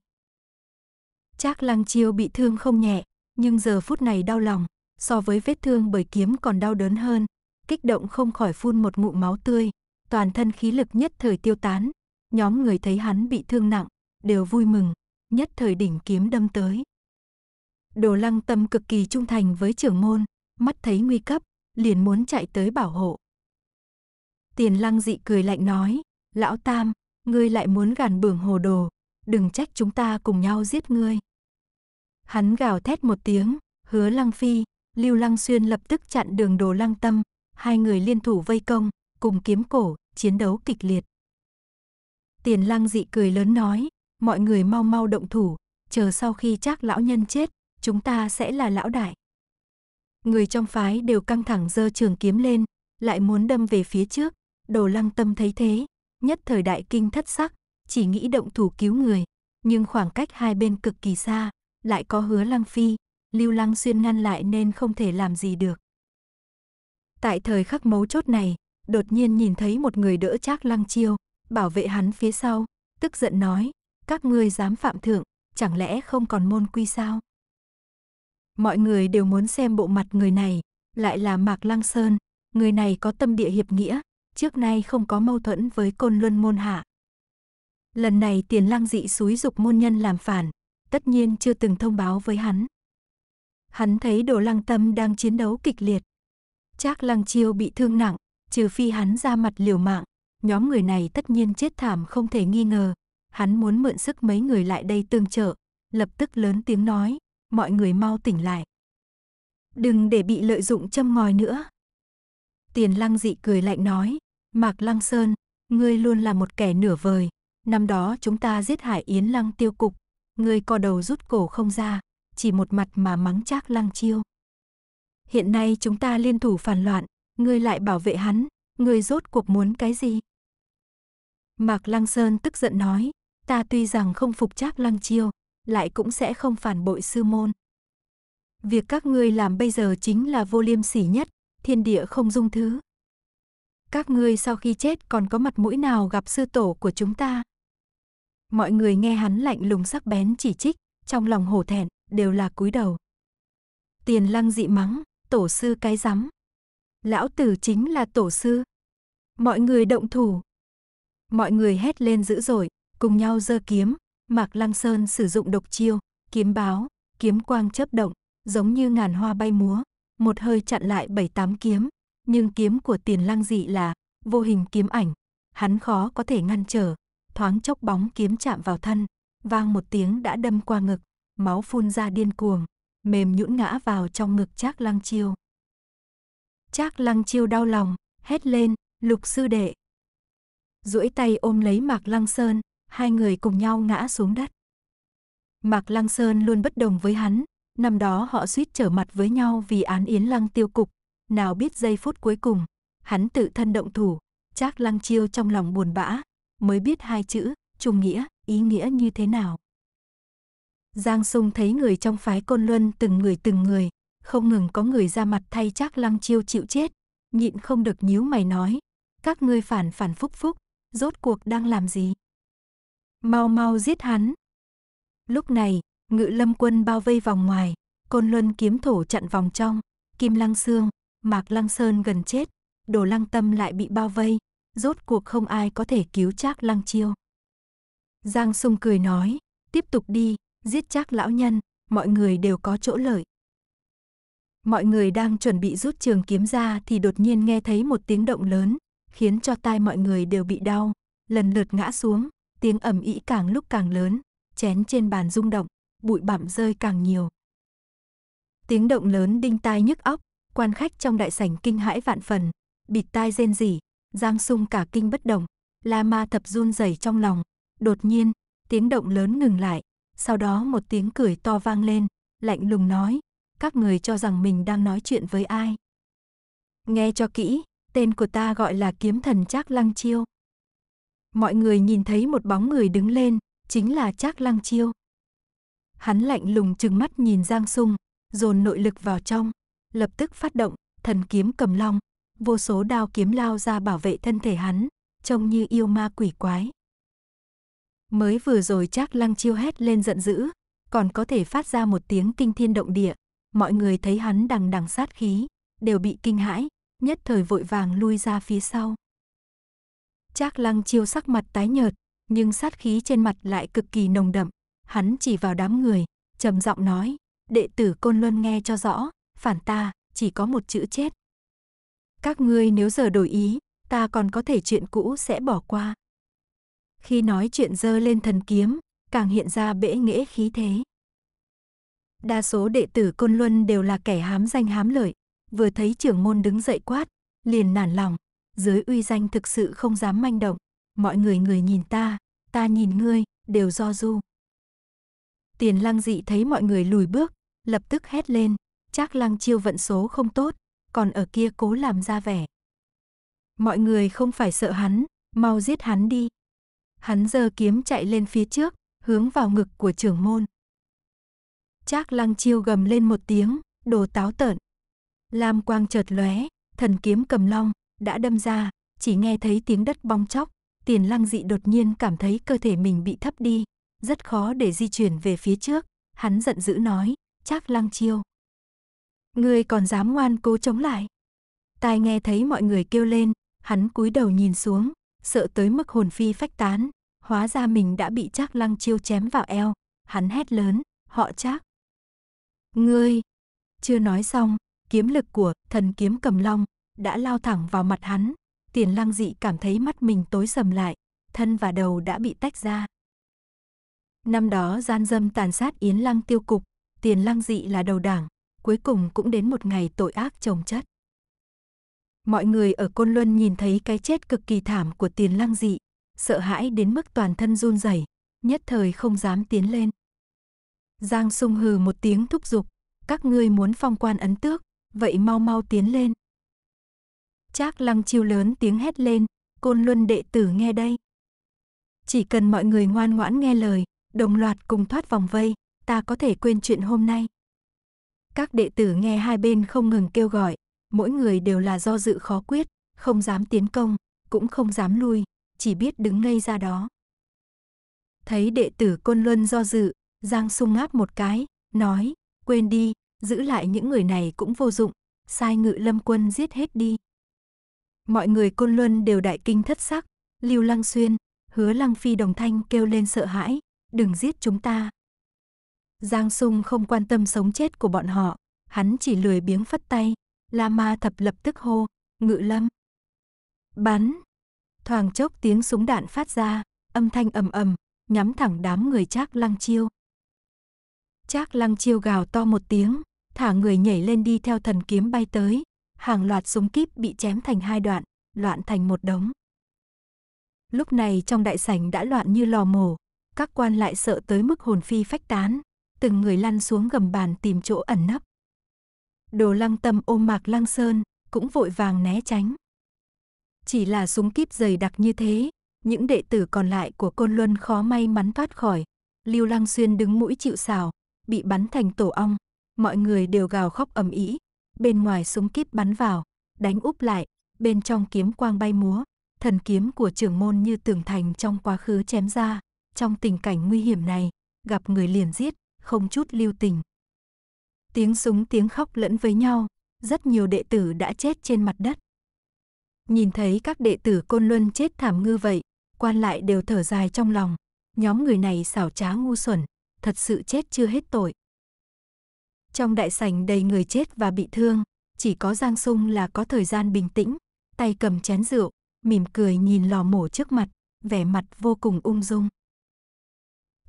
Trác Lăng Chiêu bị thương không nhẹ, nhưng giờ phút này đau lòng, so với vết thương bởi kiếm còn đau đớn hơn, kích động không khỏi phun một ngụm máu tươi, toàn thân khí lực nhất thời tiêu tán, nhóm người thấy hắn bị thương nặng, đều vui mừng, nhất thời đỉnh kiếm đâm tới. Đồ Lăng Tâm cực kỳ trung thành với trưởng môn, mắt thấy nguy cấp, liền muốn chạy tới bảo hộ. Tiền Lăng Dị cười lạnh nói, lão tam, ngươi lại muốn gàn bưởng hồ đồ, đừng trách chúng ta cùng nhau giết ngươi. Hắn gào thét một tiếng, hứa lăng phi, lưu lăng xuyên lập tức chặn đường đồ lăng tâm, hai người liên thủ vây công, cùng kiếm cổ, chiến đấu kịch liệt. Tiền lăng dị cười lớn nói, mọi người mau mau động thủ, chờ sau khi chắc lão nhân chết, chúng ta sẽ là lão đại. Người trong phái đều căng thẳng giơ trường kiếm lên, lại muốn đâm về phía trước, đồ lăng tâm thấy thế, nhất thời đại kinh thất sắc, chỉ nghĩ động thủ cứu người, nhưng khoảng cách hai bên cực kỳ xa, lại có hứa lăng phi, lưu lăng xuyên ngăn lại nên không thể làm gì được. Tại thời khắc mấu chốt này, đột nhiên nhìn thấy một người đỡ trác lăng chiêu, bảo vệ hắn phía sau, tức giận nói, các ngươi dám phạm thượng, chẳng lẽ không còn môn quy sao? Mọi người đều muốn xem bộ mặt người này, lại là Mạc Lăng Sơn, người này có tâm địa hiệp nghĩa, trước nay không có mâu thuẫn với côn luân môn hạ. Lần này tiền lăng dị xúi dục môn nhân làm phản, tất nhiên chưa từng thông báo với hắn. Hắn thấy đồ lăng tâm đang chiến đấu kịch liệt. chắc lăng chiêu bị thương nặng, trừ phi hắn ra mặt liều mạng, nhóm người này tất nhiên chết thảm không thể nghi ngờ. Hắn muốn mượn sức mấy người lại đây tương trợ, lập tức lớn tiếng nói, mọi người mau tỉnh lại. Đừng để bị lợi dụng châm ngòi nữa. Tiền lăng dị cười lạnh nói, Mạc Lăng Sơn, ngươi luôn là một kẻ nửa vời. Năm đó chúng ta giết hại Yến Lăng tiêu cục, ngươi co đầu rút cổ không ra, chỉ một mặt mà mắng chác Lăng Chiêu. Hiện nay chúng ta liên thủ phản loạn, ngươi lại bảo vệ hắn, ngươi rốt cuộc muốn cái gì? Mạc Lăng Sơn tức giận nói, ta tuy rằng không phục chác Lăng Chiêu, lại cũng sẽ không phản bội sư môn. Việc các ngươi làm bây giờ chính là vô liêm sỉ nhất, thiên địa không dung thứ, các ngươi sau khi chết còn có mặt mũi nào gặp sư tổ của chúng ta? Mọi người nghe hắn lạnh lùng sắc bén chỉ trích, trong lòng hổ thẹn, đều là cúi đầu. Tiền lăng dị mắng, tổ sư cái rắm. Lão tử chính là tổ sư. Mọi người động thủ. Mọi người hét lên dữ dội, cùng nhau giơ kiếm, Mạc Lăng Sơn sử dụng độc chiêu, kiếm báo, kiếm quang chớp động, giống như ngàn hoa bay múa, một hơi chặn lại bảy tám kiếm, nhưng kiếm của tiền lăng dị là vô hình kiếm ảnh, hắn khó có thể ngăn trở, thoáng chốc bóng kiếm chạm vào thân, vang một tiếng đã đâm qua ngực, máu phun ra điên cuồng, mềm nhũn ngã vào trong ngực Trác Lăng Chiêu. Trác Lăng Chiêu đau lòng, hét lên, "Lục sư đệ!" Duỗi tay ôm lấy Mạc Lăng Sơn, hai người cùng nhau ngã xuống đất. Mạc Lăng Sơn luôn bất đồng với hắn, năm đó họ suýt trở mặt với nhau vì án Yến Lăng tiêu cục, nào biết giây phút cuối cùng, hắn tự thân động thủ, Trác Lăng Chiêu trong lòng buồn bã, mới biết hai chữ, trùng nghĩa, ý nghĩa như thế nào. Giang Sung thấy người trong phái Côn Luân từng người từng người, không ngừng có người ra mặt thay Trác Lăng Chiêu chịu chết, nhịn không được nhíu mày nói, các ngươi phản phản phúc phúc, rốt cuộc đang làm gì? Mau mau giết hắn. Lúc này, Ngự Lâm quân bao vây vòng ngoài, Côn Luân kiếm thổ chặn vòng trong, Kim Lăng Xương, Mạc Lăng Sơn gần chết, đồ lăng tâm lại bị bao vây, rốt cuộc không ai có thể cứu Trác Lăng Chiêu. Giang Sung cười nói, tiếp tục đi, giết Trác lão nhân, mọi người đều có chỗ lợi. Mọi người đang chuẩn bị rút trường kiếm ra thì đột nhiên nghe thấy một tiếng động lớn, khiến cho tai mọi người đều bị đau, lần lượt ngã xuống, tiếng ầm ĩ càng lúc càng lớn, chén trên bàn rung động, bụi bặm rơi càng nhiều. Tiếng động lớn đinh tai nhức óc, Quan khách trong đại sảnh kinh hãi vạn phần, bịt tai rên rỉ, Giang Sung cả kinh bất động, La Ma thập run rẩy trong lòng. Đột nhiên, tiếng động lớn ngừng lại, sau đó một tiếng cười to vang lên, lạnh lùng nói, các người cho rằng mình đang nói chuyện với ai. Nghe cho kỹ, tên của ta gọi là kiếm thần Trác Lăng Chiêu. Mọi người nhìn thấy một bóng người đứng lên, chính là Trác Lăng Chiêu. Hắn lạnh lùng trừng mắt nhìn Giang Sung, dồn nội lực vào trong lập tức phát động, thần kiếm cầm long, vô số đao kiếm lao ra bảo vệ thân thể hắn, trông như yêu ma quỷ quái. Mới vừa rồi chắc lăng chiêu hét lên giận dữ, còn có thể phát ra một tiếng kinh thiên động địa, mọi người thấy hắn đằng đằng sát khí, đều bị kinh hãi, nhất thời vội vàng lui ra phía sau. Trác Lăng chiêu sắc mặt tái nhợt, nhưng sát khí trên mặt lại cực kỳ nồng đậm, hắn chỉ vào đám người, trầm giọng nói, đệ tử Côn Luân nghe cho rõ, phản ta, chỉ có một chữ chết. Các ngươi nếu giờ đổi ý, ta còn có thể chuyện cũ sẽ bỏ qua. Khi nói chuyện dơ lên thần kiếm, càng hiện ra bể nghĩa khí thế. Đa số đệ tử Côn Luân đều là kẻ hám danh hám lợi, vừa thấy trưởng môn đứng dậy quát, liền nản lòng, dưới uy danh thực sự không dám manh động, mọi người người nhìn ta, ta nhìn ngươi, đều do du. Tiền lăng dị thấy mọi người lùi bước, lập tức hét lên, Chắc lăng chiêu vận số không tốt, còn ở kia cố làm ra vẻ. Mọi người không phải sợ hắn, mau giết hắn đi. Hắn giờ kiếm chạy lên phía trước, hướng vào ngực của trưởng môn. Chắc Lăng Chiêu gầm lên một tiếng, đồ táo tợn. Lam quang chợt lóe, thần kiếm cầm long đã đâm ra, chỉ nghe thấy tiếng đất bong chóc, Tiền Lăng Dị đột nhiên cảm thấy cơ thể mình bị thấp đi, rất khó để di chuyển về phía trước, hắn giận dữ nói, Chắc Lăng Chiêu, Ngươi còn dám ngoan cố chống lại. Tai nghe thấy mọi người kêu lên, hắn cúi đầu nhìn xuống, sợ tới mức hồn phi phách tán. Hóa ra mình đã bị Trác Lăng Chiêu chém vào eo, hắn hét lớn, họ Trác. Ngươi! Chưa nói xong, kiếm lực của thần kiếm cầm long đã lao thẳng vào mặt hắn. Tiền lăng dị cảm thấy mắt mình tối sầm lại, thân và đầu đã bị tách ra. Năm đó gian dâm tàn sát Yến Lăng tiêu cục, Tiền Lăng Dị là đầu đảng, cuối cùng cũng đến một ngày tội ác chồng chất. Mọi người ở Côn Luân nhìn thấy cái chết cực kỳ thảm của tiền lăng dị, sợ hãi đến mức toàn thân run rẩy, nhất thời không dám tiến lên. Giang sung hừ một tiếng thúc giục, các ngươi muốn phong quan ấn tước, vậy mau mau tiến lên. Trác lăng chiêu lớn tiếng hét lên, Côn Luân đệ tử nghe đây. Chỉ cần mọi người ngoan ngoãn nghe lời, đồng loạt cùng thoát vòng vây, ta có thể quên chuyện hôm nay. Các đệ tử nghe hai bên không ngừng kêu gọi, mỗi người đều là do dự khó quyết, không dám tiến công, cũng không dám lui, chỉ biết đứng ngây ra đó. Thấy đệ tử Côn Luân do dự, Giang sung ngáp một cái, nói, quên đi, giữ lại những người này cũng vô dụng, sai ngự lâm quân giết hết đi. Mọi người Côn Luân đều đại kinh thất sắc, Lưu Lăng Xuyên, Hứa Lăng Phi đồng thanh kêu lên sợ hãi, đừng giết chúng ta, Giang Sung không quan tâm sống chết của bọn họ, hắn chỉ lười biếng phất tay, Lama Thập lập tức hô, ngự lâm. Bắn! Thoàng chốc tiếng súng đạn phát ra, âm thanh ầm ầm, nhắm thẳng đám người Trác Lăng Chiêu. Trác Lăng Chiêu gào to một tiếng, thả người nhảy lên đi theo thần kiếm bay tới, hàng loạt súng kíp bị chém thành hai đoạn, loạn thành một đống. Lúc này trong đại sảnh đã loạn như lò mổ, các quan lại sợ tới mức hồn phi phách tán, từng người lăn xuống gầm bàn tìm chỗ ẩn nấp. Đồ lăng tâm ôm mạc lăng sơn, cũng vội vàng né tránh. Chỉ là súng kíp dày đặc như thế, những đệ tử còn lại của Côn Luân khó may mắn thoát khỏi. Lưu Lăng Xuyên đứng mũi chịu sào, bị bắn thành tổ ong, mọi người đều gào khóc ầm ĩ. Bên ngoài súng kíp bắn vào, đánh úp lại, bên trong kiếm quang bay múa, thần kiếm của trưởng môn như tường thành trong quá khứ chém ra. Trong tình cảnh nguy hiểm này, gặp người liền giết, không chút lưu tình. Tiếng súng tiếng khóc lẫn với nhau, rất nhiều đệ tử đã chết trên mặt đất. Nhìn thấy các đệ tử Côn Luân chết thảm ngư vậy, quan lại đều thở dài trong lòng, nhóm người này xảo trá ngu xuẩn, thật sự chết chưa hết tội. Trong đại sảnh đầy người chết và bị thương, chỉ có Giang Sung là có thời gian bình tĩnh, tay cầm chén rượu, mỉm cười nhìn lò mổ trước mặt, vẻ mặt vô cùng ung dung.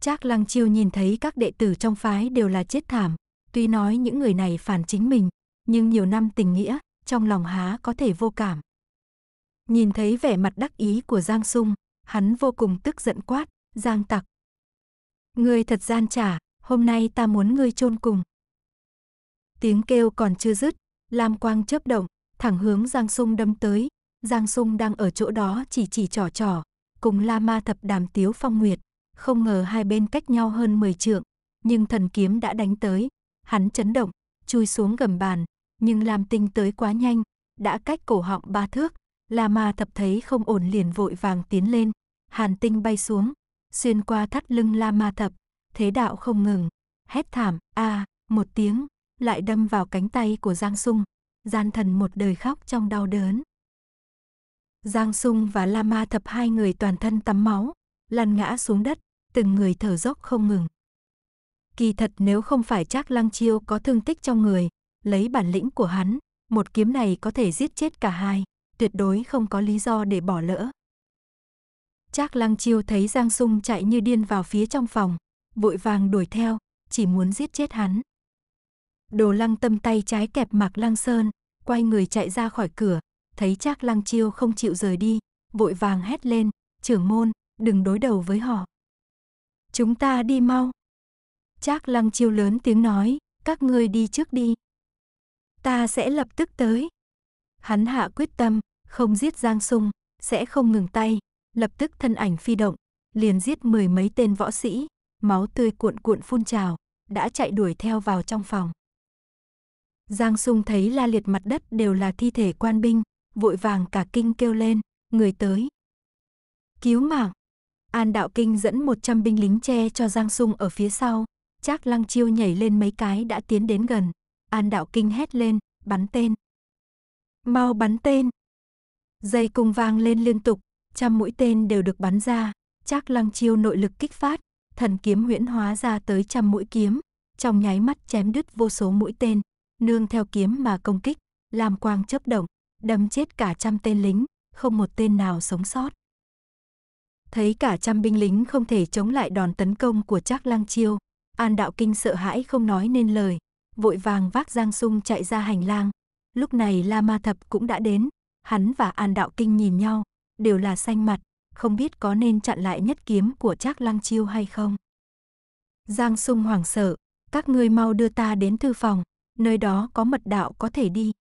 Trác Lăng Chiêu nhìn thấy các đệ tử trong phái đều là chết thảm, tuy nói những người này phản chính mình, nhưng nhiều năm tình nghĩa, trong lòng há có thể vô cảm. Nhìn thấy vẻ mặt đắc ý của Giang Sung, hắn vô cùng tức giận quát, Giang Tặc. người thật gian trả, hôm nay ta muốn ngươi chôn cùng. Tiếng kêu còn chưa dứt, Lam Quang chớp động, thẳng hướng Giang Sung đâm tới. Giang Sung đang ở chỗ đó chỉ chỉ trò trò, cùng La Ma thập đàm tiếu phong nguyệt không ngờ hai bên cách nhau hơn 10 trượng, nhưng thần kiếm đã đánh tới, hắn chấn động, chui xuống gầm bàn, nhưng Lam Tinh tới quá nhanh, đã cách cổ họng ba thước, La Ma thập thấy không ổn liền vội vàng tiến lên, Hàn Tinh bay xuống, xuyên qua thắt lưng La Ma thập, thế đạo không ngừng, hét thảm a à, một tiếng, lại đâm vào cánh tay của Giang Sung, gian thần một đời khóc trong đau đớn. Giang Sung và La Ma thập hai người toàn thân tắm máu, lăn ngã xuống đất, từng người thở dốc không ngừng. Kỳ thật nếu không phải Trác Lăng Chiêu có thương tích trong người, lấy bản lĩnh của hắn, một kiếm này có thể giết chết cả hai, tuyệt đối không có lý do để bỏ lỡ. Trác Lăng Chiêu thấy Giang Sung chạy như điên vào phía trong phòng, vội vàng đuổi theo, chỉ muốn giết chết hắn. Đồ Lăng Tâm tay trái kẹp Mạc Lăng Sơn, quay người chạy ra khỏi cửa, thấy Trác Lăng Chiêu không chịu rời đi, vội vàng hét lên, "Trưởng môn, đừng đối đầu với họ." Chúng ta đi mau. Trác lăng chiêu lớn tiếng nói, các ngươi đi trước đi. Ta sẽ lập tức tới. Hắn hạ quyết tâm, không giết Giang Sung, sẽ không ngừng tay, lập tức thân ảnh phi động, liền giết mười mấy tên võ sĩ, máu tươi cuộn cuộn phun trào, đã chạy đuổi theo vào trong phòng. Giang Sung thấy la liệt mặt đất đều là thi thể quan binh, vội vàng cả kinh kêu lên, người tới. Cứu mạng! An Đạo Kinh dẫn 100 binh lính che cho Giang Sung ở phía sau, Trác Lăng Chiêu nhảy lên mấy cái đã tiến đến gần. An Đạo Kinh hét lên, bắn tên. Mau bắn tên. Dây cung vang lên liên tục, trăm mũi tên đều được bắn ra, Trác Lăng Chiêu nội lực kích phát, thần kiếm huyễn hóa ra tới trăm mũi kiếm, trong nháy mắt chém đứt vô số mũi tên, nương theo kiếm mà công kích, làm quang chớp động, đâm chết cả trăm tên lính, không một tên nào sống sót. Thấy cả trăm binh lính không thể chống lại đòn tấn công của Trác Lăng Chiêu, An Đạo Kinh sợ hãi không nói nên lời, vội vàng vác Giang Sung chạy ra hành lang. Lúc này La Ma Thập cũng đã đến, hắn và An Đạo Kinh nhìn nhau, đều là xanh mặt, không biết có nên chặn lại nhất kiếm của Trác Lăng Chiêu hay không. Giang Sung hoảng sợ, các ngươi mau đưa ta đến thư phòng, nơi đó có mật đạo có thể đi.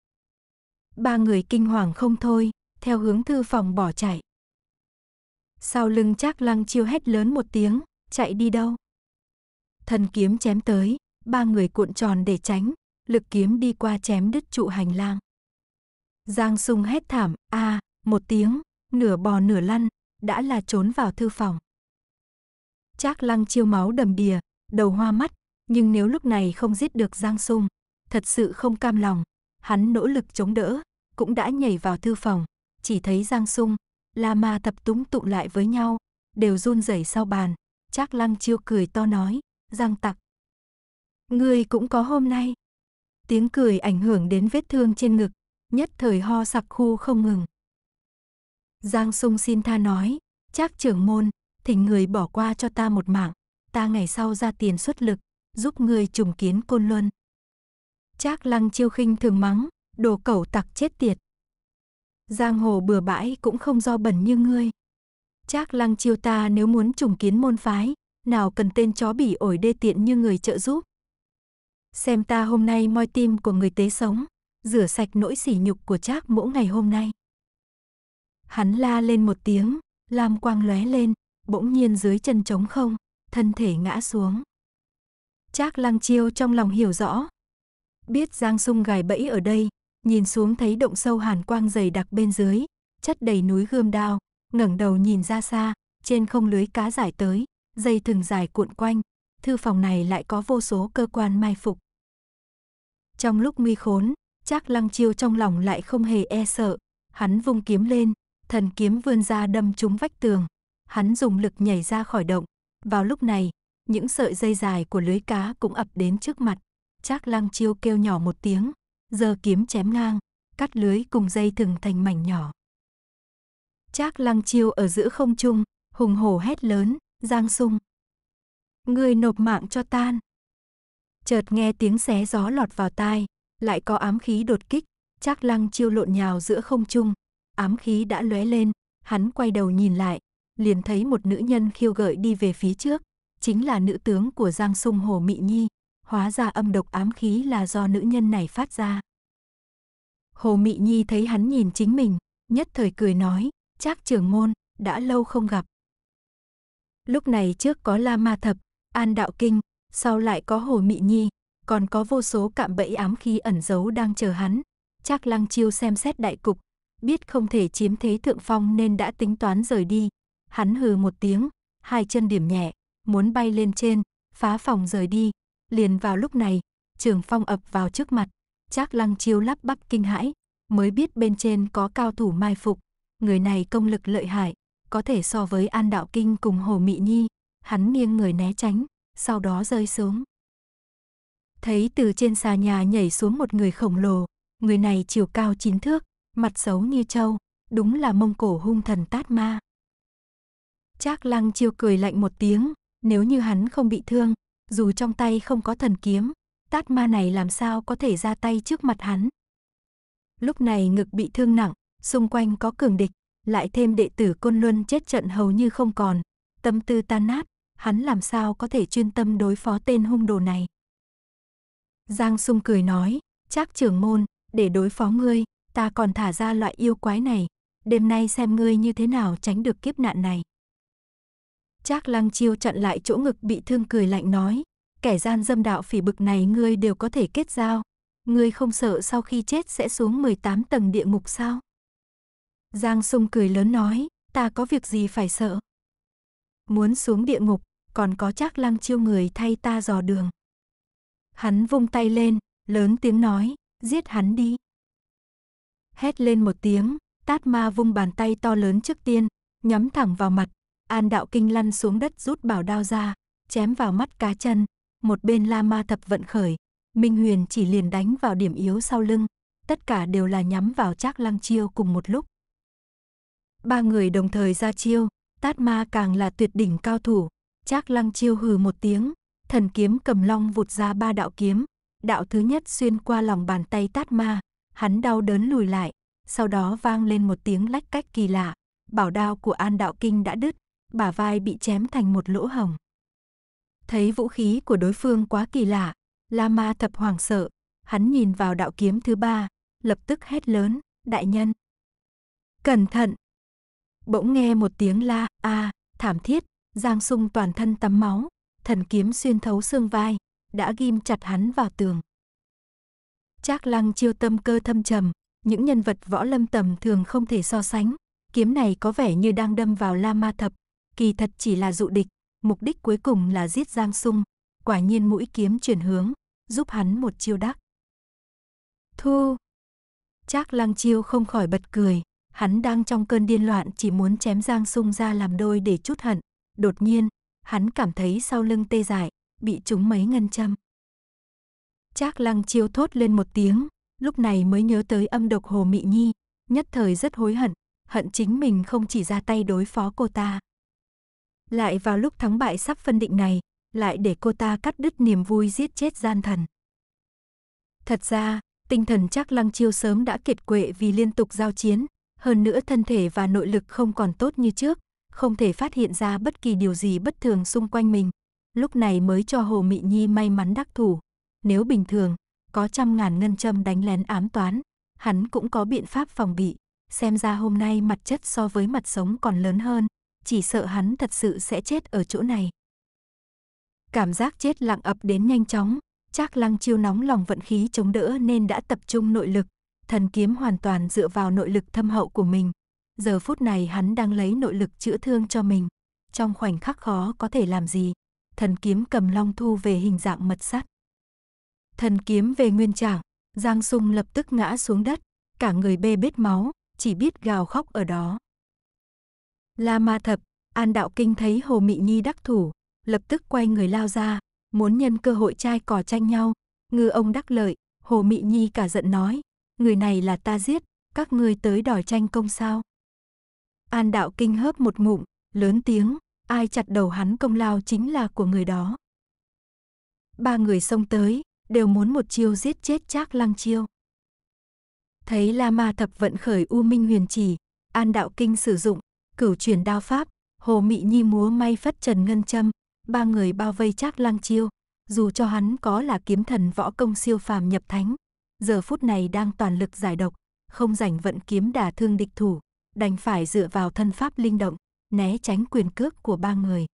Ba người kinh hoàng không thôi, theo hướng thư phòng bỏ chạy. Sau lưng Trác Lăng Chiêu hét lớn một tiếng, chạy đi đâu? Thần kiếm chém tới, ba người cuộn tròn để tránh, lực kiếm đi qua chém đứt trụ hành lang. Giang Sung hét thảm, a, à, một tiếng, nửa bò nửa lăn, đã là trốn vào thư phòng. Trác Lăng Chiêu máu đầm đìa, đầu hoa mắt, nhưng nếu lúc này không giết được Giang Sung, thật sự không cam lòng, hắn nỗ lực chống đỡ, cũng đã nhảy vào thư phòng, chỉ thấy Giang Sung Lama tập túng tụ lại với nhau, đều run rẩy sau bàn. Trác Lăng Chiêu cười to nói, "Giang Tặc, ngươi cũng có hôm nay." Tiếng cười ảnh hưởng đến vết thương trên ngực, nhất thời ho sặc khu không ngừng. Giang Sung xin tha nói, "Trác trưởng môn, thỉnh người bỏ qua cho ta một mạng, ta ngày sau ra tiền xuất lực, giúp ngươi trùng kiến Côn Luân." Trác Lăng Chiêu khinh thường mắng, "Đồ cẩu tặc chết tiệt." Giang hồ bừa bãi cũng không do bẩn như ngươi. Chắc lăng chiêu ta nếu muốn trùng kiến môn phái, nào cần tên chó bỉ ổi đê tiện như người trợ giúp. Xem ta hôm nay moi tim của người tế sống, rửa sạch nỗi sỉ nhục của Trác mỗi ngày hôm nay. Hắn la lên một tiếng, lam quang lóe lên, bỗng nhiên dưới chân trống không, thân thể ngã xuống. Chắc Lăng Chiêu trong lòng hiểu rõ, biết Giang Sung gài bẫy ở đây, nhìn xuống thấy động sâu hàn quang dày đặc bên dưới, chất đầy núi gươm đao, ngẩng đầu nhìn ra xa, trên không lưới cá giải tới, dây thừng dài cuộn quanh, thư phòng này lại có vô số cơ quan mai phục. Trong lúc nguy khốn, chắc Lăng Chiêu trong lòng lại không hề e sợ, hắn vung kiếm lên, thần kiếm vươn ra đâm trúng vách tường, hắn dùng lực nhảy ra khỏi động. Vào lúc này, những sợi dây dài của lưới cá cũng ập đến trước mặt, chắc Lăng Chiêu kêu nhỏ một tiếng, giơ kiếm chém ngang, cắt lưới cùng dây thừng thành mảnh nhỏ. Trác Lăng Chiêu ở giữa không trung, hùng hổ hét lớn, "Giang Sung, người nộp mạng cho tan." Chợt nghe tiếng xé gió lọt vào tai, lại có ám khí đột kích, Trác Lăng Chiêu lộn nhào giữa không trung, ám khí đã lóe lên, hắn quay đầu nhìn lại, liền thấy một nữ nhân khiêu gợi đi về phía trước, chính là nữ tướng của Giang Sung Hồ Mị Nhi hóa ra âm độc ám khí là do nữ nhân này phát ra. Hồ Mị Nhi thấy hắn nhìn chính mình, nhất thời cười nói, Trác trưởng môn, đã lâu không gặp. Lúc này trước có La Ma Thập, An Đạo Kinh, sau lại có Hồ Mị Nhi, còn có vô số cạm bẫy ám khí ẩn giấu đang chờ hắn. Trác Lăng Chiêu xem xét đại cục, biết không thể chiếm thế thượng phong nên đã tính toán rời đi. Hắn hừ một tiếng, hai chân điểm nhẹ, muốn bay lên trên, phá phòng rời đi, Liền vào lúc này, Trường Phong ập vào trước mặt, Trác Lăng Chiêu lắp bắp kinh hãi, mới biết bên trên có cao thủ mai phục, người này công lực lợi hại, có thể so với An Đạo Kinh cùng Hồ Mị Nhi, hắn nghiêng người né tránh, sau đó rơi xuống. Thấy từ trên xà nhà nhảy xuống một người khổng lồ, người này chiều cao chín thước, mặt xấu như trâu, đúng là mông cổ hung thần tát ma. Trác Lăng Chiêu cười lạnh một tiếng, nếu như hắn không bị thương, dù trong tay không có thần kiếm, tát ma này làm sao có thể ra tay trước mặt hắn. Lúc này ngực bị thương nặng, xung quanh có cường địch, lại thêm đệ tử Côn Luân chết trận hầu như không còn, tâm tư tan nát, hắn làm sao có thể chuyên tâm đối phó tên hung đồ này. Giang Sung cười nói, chắc trưởng môn, để đối phó ngươi, ta còn thả ra loại yêu quái này, đêm nay xem ngươi như thế nào tránh được kiếp nạn này." Trác Lăng Chiêu chặn lại chỗ ngực bị thương cười lạnh nói, kẻ gian dâm đạo phỉ bực này ngươi đều có thể kết giao, ngươi không sợ sau khi chết sẽ xuống 18 tầng địa ngục sao? Giang Sung cười lớn nói, ta có việc gì phải sợ? Muốn xuống địa ngục, còn có Trác Lăng Chiêu người thay ta dò đường. Hắn vung tay lên, lớn tiếng nói, giết hắn đi. Hét lên một tiếng, Tát Ma vung bàn tay to lớn trước tiên, nhắm thẳng vào mặt An đạo kinh lăn xuống đất rút bảo đao ra, chém vào mắt cá chân, một bên la ma thập vận khởi, Minh Huyền chỉ liền đánh vào điểm yếu sau lưng, tất cả đều là nhắm vào Trác Lăng Chiêu cùng một lúc. Ba người đồng thời ra chiêu, Tát Ma càng là tuyệt đỉnh cao thủ, Trác Lăng Chiêu hừ một tiếng, thần kiếm cầm long vụt ra ba đạo kiếm, đạo thứ nhất xuyên qua lòng bàn tay Tát Ma, hắn đau đớn lùi lại, sau đó vang lên một tiếng lách cách kỳ lạ, bảo đao của An Đạo Kinh đã đứt, bả vai bị chém thành một lỗ hồng. Thấy vũ khí của đối phương quá kỳ lạ, lama thập hoàng sợ, hắn nhìn vào đạo kiếm thứ ba, lập tức hét lớn, đại nhân. Cẩn thận! Bỗng nghe một tiếng la, a, à, thảm thiết, Giang sung toàn thân tắm máu, thần kiếm xuyên thấu xương vai, đã ghim chặt hắn vào tường. Trác lăng chiêu tâm cơ thâm trầm, những nhân vật võ lâm tầm thường không thể so sánh, kiếm này có vẻ như đang đâm vào la ma thập kỳ thật chỉ là dụ địch, mục đích cuối cùng là giết Giang Sung, quả nhiên mũi kiếm chuyển hướng, giúp hắn một chiêu đắc. Thu! Trác Lăng Chiêu không khỏi bật cười, hắn đang trong cơn điên loạn chỉ muốn chém Giang Sung ra làm đôi để chút hận, đột nhiên, hắn cảm thấy sau lưng tê dại, bị trúng mấy ngân châm. Trác Lăng Chiêu thốt lên một tiếng, lúc này mới nhớ tới âm độc Hồ Mị Nhi, nhất thời rất hối hận, hận chính mình không chỉ ra tay đối phó cô ta, lại vào lúc thắng bại sắp phân định này, lại để cô ta cắt đứt niềm vui giết chết gian thần. Thật ra, tinh thần chắc lăng chiêu sớm đã kiệt quệ vì liên tục giao chiến, hơn nữa thân thể và nội lực không còn tốt như trước, không thể phát hiện ra bất kỳ điều gì bất thường xung quanh mình. Lúc này mới cho Hồ Mị Nhi may mắn đắc thủ. Nếu bình thường, có trăm ngàn ngân châm đánh lén ám toán, hắn cũng có biện pháp phòng bị. Xem ra hôm nay mặt chất so với mặt sống còn lớn hơn chỉ sợ hắn thật sự sẽ chết ở chỗ này. Cảm giác chết lặng ập đến nhanh chóng, chắc Lăng Chiêu nóng lòng vận khí chống đỡ nên đã tập trung nội lực, thần kiếm hoàn toàn dựa vào nội lực thâm hậu của mình. Giờ phút này hắn đang lấy nội lực chữa thương cho mình, trong khoảnh khắc khó có thể làm gì. Thần kiếm cầm long thu về hình dạng mật sắt. Thần kiếm về nguyên trạng, Giang Sung lập tức ngã xuống đất, cả người bê bết máu, chỉ biết gào khóc ở đó. La Ma Thập, An Đạo Kinh thấy Hồ Mị Nhi đắc thủ, lập tức quay người lao ra, muốn nhân cơ hội trai cỏ tranh nhau. Ngư ông đắc lợi, Hồ Mị Nhi cả giận nói, người này là ta giết, các ngươi tới đòi tranh công sao. An Đạo Kinh hớp một ngụm, lớn tiếng, ai chặt đầu hắn công lao chính là của người đó. Ba người xông tới, đều muốn một chiêu giết chết Trác Lăng Chiêu. Thấy La Ma Thập vận khởi U Minh Huyền Chỉ, An Đạo Kinh sử dụng cửu truyền đao pháp, Hồ Mị Nhi múa may phất trần ngân châm, ba người bao vây chắc lang Chiêu, dù cho hắn có là kiếm thần võ công siêu phàm nhập thánh, giờ phút này đang toàn lực giải độc, không rảnh vận kiếm đả thương địch thủ, đành phải dựa vào thân pháp linh động, né tránh quyền cước của ba người.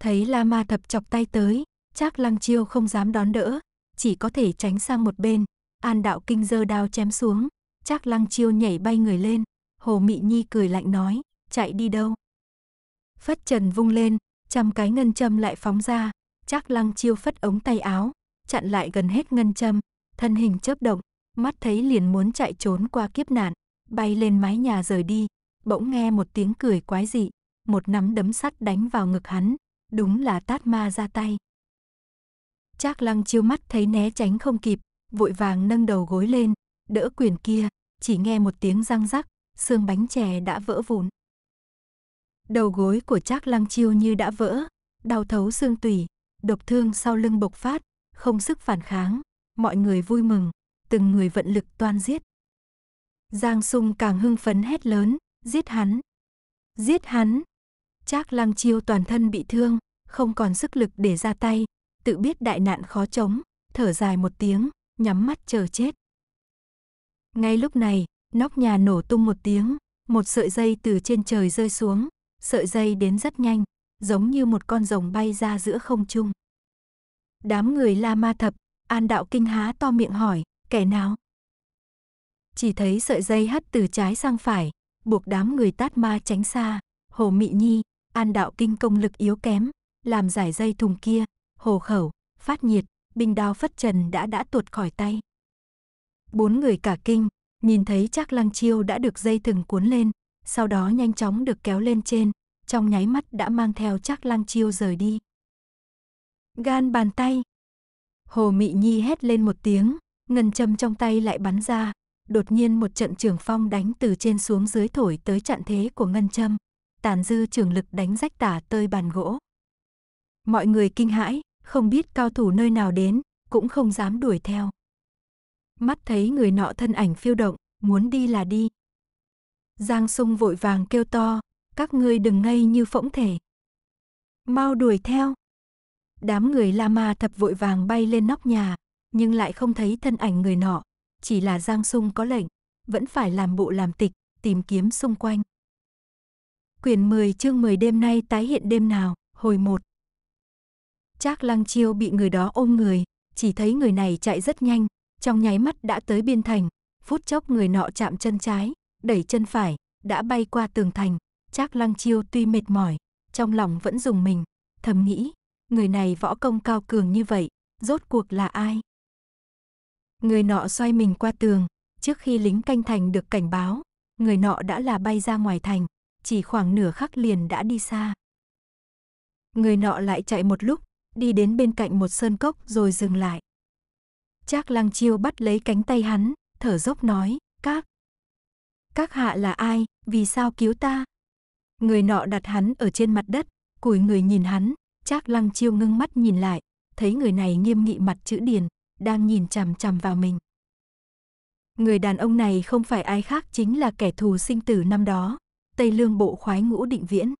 Thấy La Ma thập chọc tay tới, chắc lang Chiêu không dám đón đỡ, chỉ có thể tránh sang một bên, An đạo kinh dơ đao chém xuống, chắc lang Chiêu nhảy bay người lên, Hồ Mị Nhi cười lạnh nói, chạy đi đâu? Phất trần vung lên, trăm cái ngân châm lại phóng ra, chắc lăng chiêu phất ống tay áo, chặn lại gần hết ngân châm, thân hình chớp động, mắt thấy liền muốn chạy trốn qua kiếp nạn, bay lên mái nhà rời đi, bỗng nghe một tiếng cười quái dị, một nắm đấm sắt đánh vào ngực hắn, đúng là tát ma ra tay. Trác lăng chiêu mắt thấy né tránh không kịp, vội vàng nâng đầu gối lên, đỡ quyền kia, chỉ nghe một tiếng răng rắc, xương bánh chè đã vỡ vụn. Đầu gối của Trác Lăng Chiêu như đã vỡ, đau thấu xương tủy, độc thương sau lưng bộc phát, không sức phản kháng, mọi người vui mừng, từng người vận lực toan giết. Giang Sung càng hưng phấn hét lớn, giết hắn, giết hắn. Trác Lăng Chiêu toàn thân bị thương, không còn sức lực để ra tay, tự biết đại nạn khó chống, thở dài một tiếng, nhắm mắt chờ chết. Ngay lúc này, Nóc nhà nổ tung một tiếng, một sợi dây từ trên trời rơi xuống, sợi dây đến rất nhanh, giống như một con rồng bay ra giữa không trung. Đám người La Ma Thập, An Đạo Kinh há to miệng hỏi, kẻ nào? Chỉ thấy sợi dây hất từ trái sang phải, buộc đám người tát ma tránh xa, Hồ Mị Nhi, An Đạo Kinh công lực yếu kém, làm giải dây thùng kia, hồ khẩu, phát nhiệt, binh đao phất trần đã đã tuột khỏi tay. Bốn người cả kinh, nhìn thấy chắc lăng chiêu đã được dây thừng cuốn lên, sau đó nhanh chóng được kéo lên trên, trong nháy mắt đã mang theo chắc lăng chiêu rời đi. Gan bàn tay. Hồ Mị Nhi hét lên một tiếng, ngân châm trong tay lại bắn ra, đột nhiên một trận trường phong đánh từ trên xuống dưới thổi tới chặn thế của ngân châm, tàn dư trường lực đánh rách tả tơi bàn gỗ. Mọi người kinh hãi, không biết cao thủ nơi nào đến, cũng không dám đuổi theo mắt thấy người nọ thân ảnh phiêu động, muốn đi là đi. Giang sung vội vàng kêu to, các ngươi đừng ngây như phỗng thể. Mau đuổi theo. Đám người Lama thập vội vàng bay lên nóc nhà, nhưng lại không thấy thân ảnh người nọ, chỉ là Giang Sung có lệnh, vẫn phải làm bộ làm tịch, tìm kiếm xung quanh. Quyển 10 chương 10 đêm nay tái hiện đêm nào, hồi 1. Trác Lăng Chiêu bị người đó ôm người, chỉ thấy người này chạy rất nhanh, trong nháy mắt đã tới biên thành, phút chốc người nọ chạm chân trái, đẩy chân phải, đã bay qua tường thành, Trác Lăng Chiêu tuy mệt mỏi, trong lòng vẫn dùng mình, thầm nghĩ, người này võ công cao cường như vậy, rốt cuộc là ai? Người nọ xoay mình qua tường, trước khi lính canh thành được cảnh báo, người nọ đã là bay ra ngoài thành, chỉ khoảng nửa khắc liền đã đi xa. Người nọ lại chạy một lúc, đi đến bên cạnh một sơn cốc rồi dừng lại. Trác Lăng Chiêu bắt lấy cánh tay hắn, thở dốc nói, các. Các hạ là ai, vì sao cứu ta? Người nọ đặt hắn ở trên mặt đất, cùi người nhìn hắn, Trác Lăng Chiêu ngưng mắt nhìn lại, thấy người này nghiêm nghị mặt chữ điền, đang nhìn chằm chằm vào mình. Người đàn ông này không phải ai khác chính là kẻ thù sinh tử năm đó, Tây Lương bộ khoái ngũ định viễn.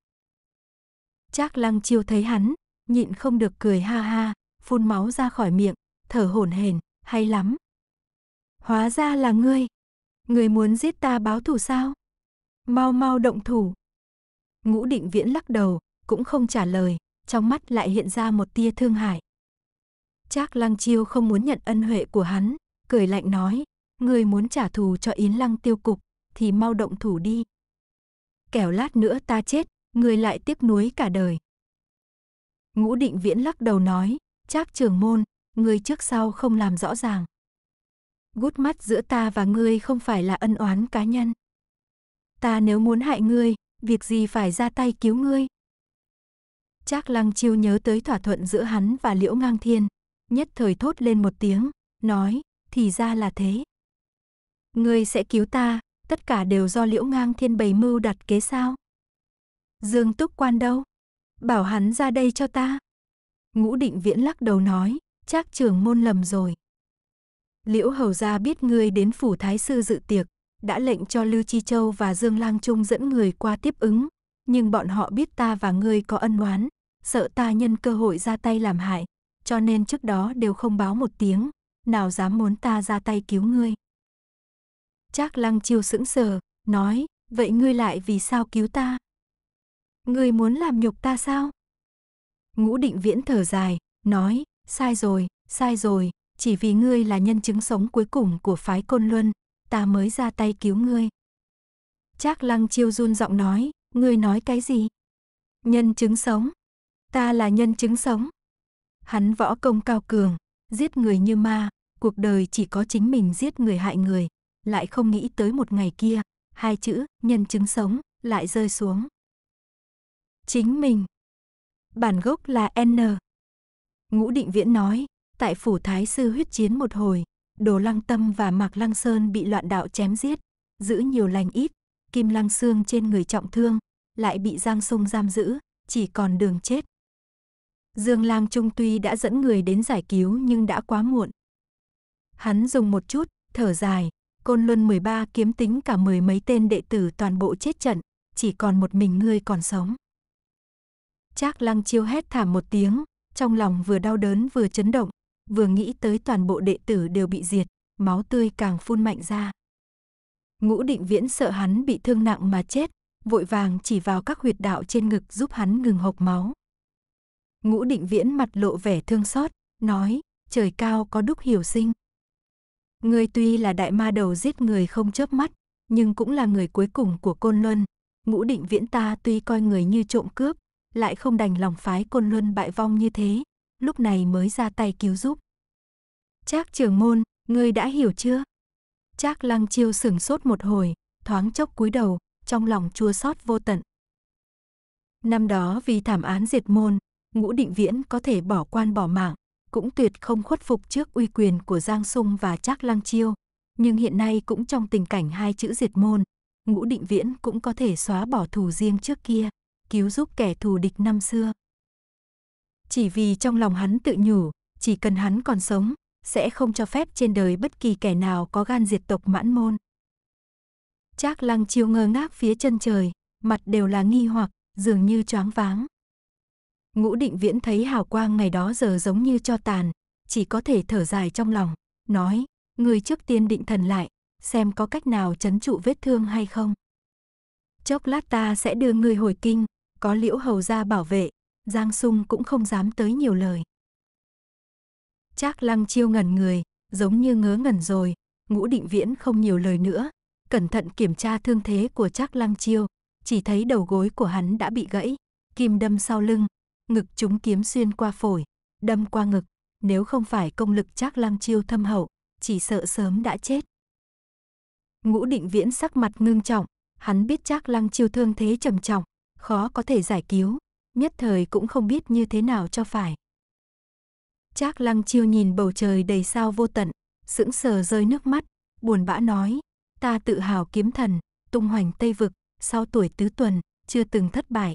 Trác Lăng Chiêu thấy hắn, nhịn không được cười ha ha, phun máu ra khỏi miệng, thở hổn hển, hay lắm. Hóa ra là ngươi. Ngươi muốn giết ta báo thù sao? Mau mau động thủ. Ngũ định viễn lắc đầu, cũng không trả lời, trong mắt lại hiện ra một tia thương hại. Trác Lăng Chiêu không muốn nhận ân huệ của hắn, cười lạnh nói, ngươi muốn trả thù cho Yến Lăng tiêu cục, thì mau động thủ đi. Kẻo lát nữa ta chết, ngươi lại tiếc nuối cả đời. Ngũ Định Viễn lắc đầu nói, Trác Trường Môn, người trước sau không làm rõ ràng. Gút mắt giữa ta và ngươi không phải là ân oán cá nhân. Ta nếu muốn hại ngươi, việc gì phải ra tay cứu ngươi? Trác Lăng Chiêu nhớ tới thỏa thuận giữa hắn và Liễu Ngang Thiên, nhất thời thốt lên một tiếng, nói, thì ra là thế. Ngươi sẽ cứu ta, tất cả đều do Liễu Ngang Thiên bày mưu đặt kế sao? Dương Túc Quan đâu? Bảo hắn ra đây cho ta. Ngũ Định Viễn lắc đầu nói, chắc trường môn lầm rồi. Liễu Hầu Gia biết ngươi đến phủ Thái Sư dự tiệc, đã lệnh cho Lưu Chi Châu và Dương Lang Trung dẫn người qua tiếp ứng, nhưng bọn họ biết ta và ngươi có ân oán, sợ ta nhân cơ hội ra tay làm hại, cho nên trước đó đều không báo một tiếng, nào dám muốn ta ra tay cứu ngươi. Trác Lăng Chiêu sững sờ, nói, vậy ngươi lại vì sao cứu ta? Ngươi muốn làm nhục ta sao? Ngũ Định Viễn thở dài, nói, sai rồi, sai rồi, chỉ vì ngươi là nhân chứng sống cuối cùng của phái Côn Luân, ta mới ra tay cứu ngươi. Trác Lăng Chiêu run giọng nói, ngươi nói cái gì? Nhân chứng sống? Ta là nhân chứng sống. Hắn võ công cao cường, giết người như ma, cuộc đời chỉ có chính mình giết người hại người, lại không nghĩ tới một ngày kia, hai chữ nhân chứng sống lại rơi xuống. Chính mình. Bản gốc là N, Ngũ Định Viễn nói, tại phủ Thái Sư huyết chiến một hồi, Đồ Lăng Tâm và Mạc Lăng Sơn bị loạn đạo chém giết, giữ nhiều lành ít, Kim Lăng Xương trên người trọng thương, lại bị Giang Sông giam giữ, chỉ còn đường chết. Dương Lang Trung tuy đã dẫn người đến giải cứu nhưng đã quá muộn. Hắn dùng một chút, thở dài, Côn Luân 13 kiếm tính cả mười mấy tên đệ tử toàn bộ chết trận, chỉ còn một mình ngươi còn sống. Trác Lăng Chiêu hét thảm một tiếng, trong lòng vừa đau đớn vừa chấn động, vừa nghĩ tới toàn bộ đệ tử đều bị diệt, máu tươi càng phun mạnh ra. Ngũ định viễn sợ hắn bị thương nặng mà chết, vội vàng chỉ vào các huyệt đạo trên ngực giúp hắn ngừng hộc máu. Ngũ định viễn mặt lộ vẻ thương xót, nói, trời cao có đúc hiểu sinh. Ngươi tuy là đại ma đầu giết người không chớp mắt, nhưng cũng là người cuối cùng của Côn Luân. Ngũ định viễn ta tuy coi người như trộm cướp, lại không đành lòng phái côn luân bại vong như thế, lúc này mới ra tay cứu giúp. Trác Trường môn, ngươi đã hiểu chưa? Trác lăng chiêu sửng sốt một hồi, thoáng chốc cúi đầu, trong lòng chua xót vô tận. Năm đó vì thảm án diệt môn, ngũ định viễn có thể bỏ quan bỏ mạng, cũng tuyệt không khuất phục trước uy quyền của Giang Sung và Trác Lăng Chiêu. Nhưng hiện nay cũng trong tình cảnh hai chữ diệt môn, ngũ định viễn cũng có thể xóa bỏ thù riêng trước kia, cứu giúp kẻ thù địch năm xưa. Chỉ vì trong lòng hắn tự nhủ, chỉ cần hắn còn sống, sẽ không cho phép trên đời bất kỳ kẻ nào có gan diệt tộc mãn môn. Trác lăng chiêu ngơ ngác phía chân trời, mặt đều là nghi hoặc, dường như choáng váng. Ngũ định viễn thấy hào quang ngày đó giờ giống như cho tàn, chỉ có thể thở dài trong lòng, nói, người trước tiên định thần lại, xem có cách nào chấn trụ vết thương hay không. Chốc lát ta sẽ đưa người hồi kinh, có liễu hầu gia bảo vệ, Giang Sung cũng không dám tới nhiều lời. Trác Lăng Chiêu ngẩn người, giống như ngớ ngẩn rồi, Ngũ Định Viễn không nhiều lời nữa, cẩn thận kiểm tra thương thế của Trác Lăng Chiêu, chỉ thấy đầu gối của hắn đã bị gãy, kim đâm sau lưng, ngực trúng kiếm xuyên qua phổi, đâm qua ngực, nếu không phải công lực Trác Lăng Chiêu thâm hậu, chỉ sợ sớm đã chết. Ngũ Định Viễn sắc mặt ngưng trọng, hắn biết Trác Lăng Chiêu thương thế trầm trọng, khó có thể giải cứu, nhất thời cũng không biết như thế nào cho phải. Trác Lăng Chiêu nhìn bầu trời đầy sao vô tận, sững sờ rơi nước mắt, buồn bã nói: "Ta tự hào kiếm thần, tung hoành Tây vực, sau tuổi tứ tuần, chưa từng thất bại.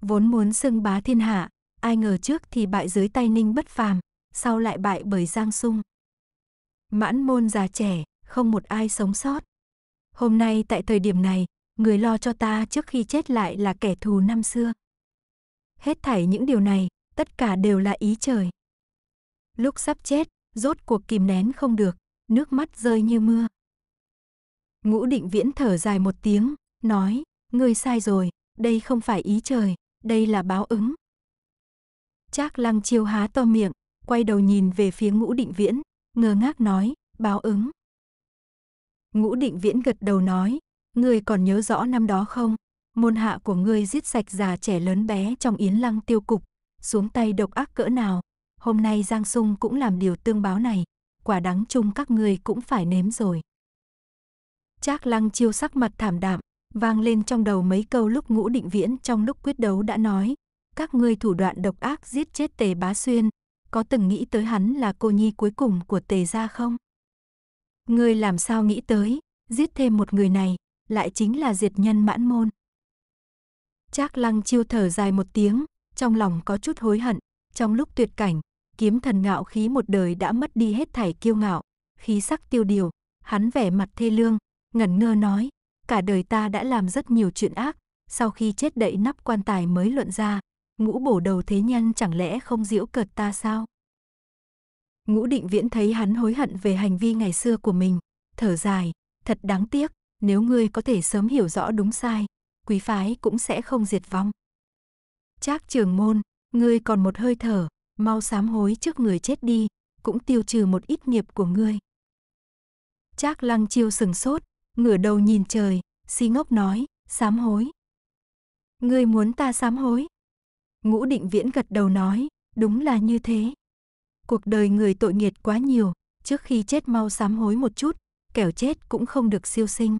Vốn muốn xưng bá thiên hạ, ai ngờ trước thì bại dưới tay Ninh bất phàm, sau lại bại bởi Giang Sung. Mãn môn già trẻ, không một ai sống sót. Hôm nay tại thời điểm này, người lo cho ta trước khi chết lại là kẻ thù năm xưa. Hết thảy những điều này, tất cả đều là ý trời. Lúc sắp chết, rốt cuộc kìm nén không được, nước mắt rơi như mưa. Ngũ định viễn thở dài một tiếng, nói, ngươi sai rồi, đây không phải ý trời, đây là báo ứng. Trác lăng chiêu há to miệng, quay đầu nhìn về phía ngũ định viễn, ngơ ngác nói, báo ứng. Ngũ định viễn gật đầu nói, Ngươi còn nhớ rõ năm đó không? Môn hạ của ngươi giết sạch già trẻ lớn bé trong yến lăng tiêu cục, xuống tay độc ác cỡ nào. Hôm nay Giang Sung cũng làm điều tương báo này, quả đắng chung các ngươi cũng phải nếm rồi. Trác lăng chiêu sắc mặt thảm đạm, vang lên trong đầu mấy câu lúc ngũ định viễn trong lúc quyết đấu đã nói. Các ngươi thủ đoạn độc ác giết chết tề bá xuyên, có từng nghĩ tới hắn là cô nhi cuối cùng của tề gia không? Ngươi làm sao nghĩ tới, giết thêm một người này, lại chính là diệt nhân mãn môn. Trác Lăng Chiêu thở dài một tiếng, trong lòng có chút hối hận, trong lúc tuyệt cảnh, kiếm thần ngạo khí một đời đã mất đi hết thảy kiêu ngạo, khí sắc tiêu điều, hắn vẻ mặt thê lương, ngẩn ngơ nói, cả đời ta đã làm rất nhiều chuyện ác, sau khi chết đậy nắp quan tài mới luận ra, ngũ bổ đầu thế nhân chẳng lẽ không diễu cợt ta sao? Ngũ định viễn thấy hắn hối hận về hành vi ngày xưa của mình, thở dài, thật đáng tiếc, nếu ngươi có thể sớm hiểu rõ đúng sai, quý phái cũng sẽ không diệt vong. Trác trường môn, ngươi còn một hơi thở, mau sám hối trước người chết đi, cũng tiêu trừ một ít nghiệp của ngươi. Trác lăng chiêu sừng sốt, ngửa đầu nhìn trời, si ngốc nói, sám hối. Ngươi muốn ta sám hối? Ngũ định viễn gật đầu nói, đúng là như thế. Cuộc đời người tội nghiệt quá nhiều, trước khi chết mau sám hối một chút, kẻo chết cũng không được siêu sinh.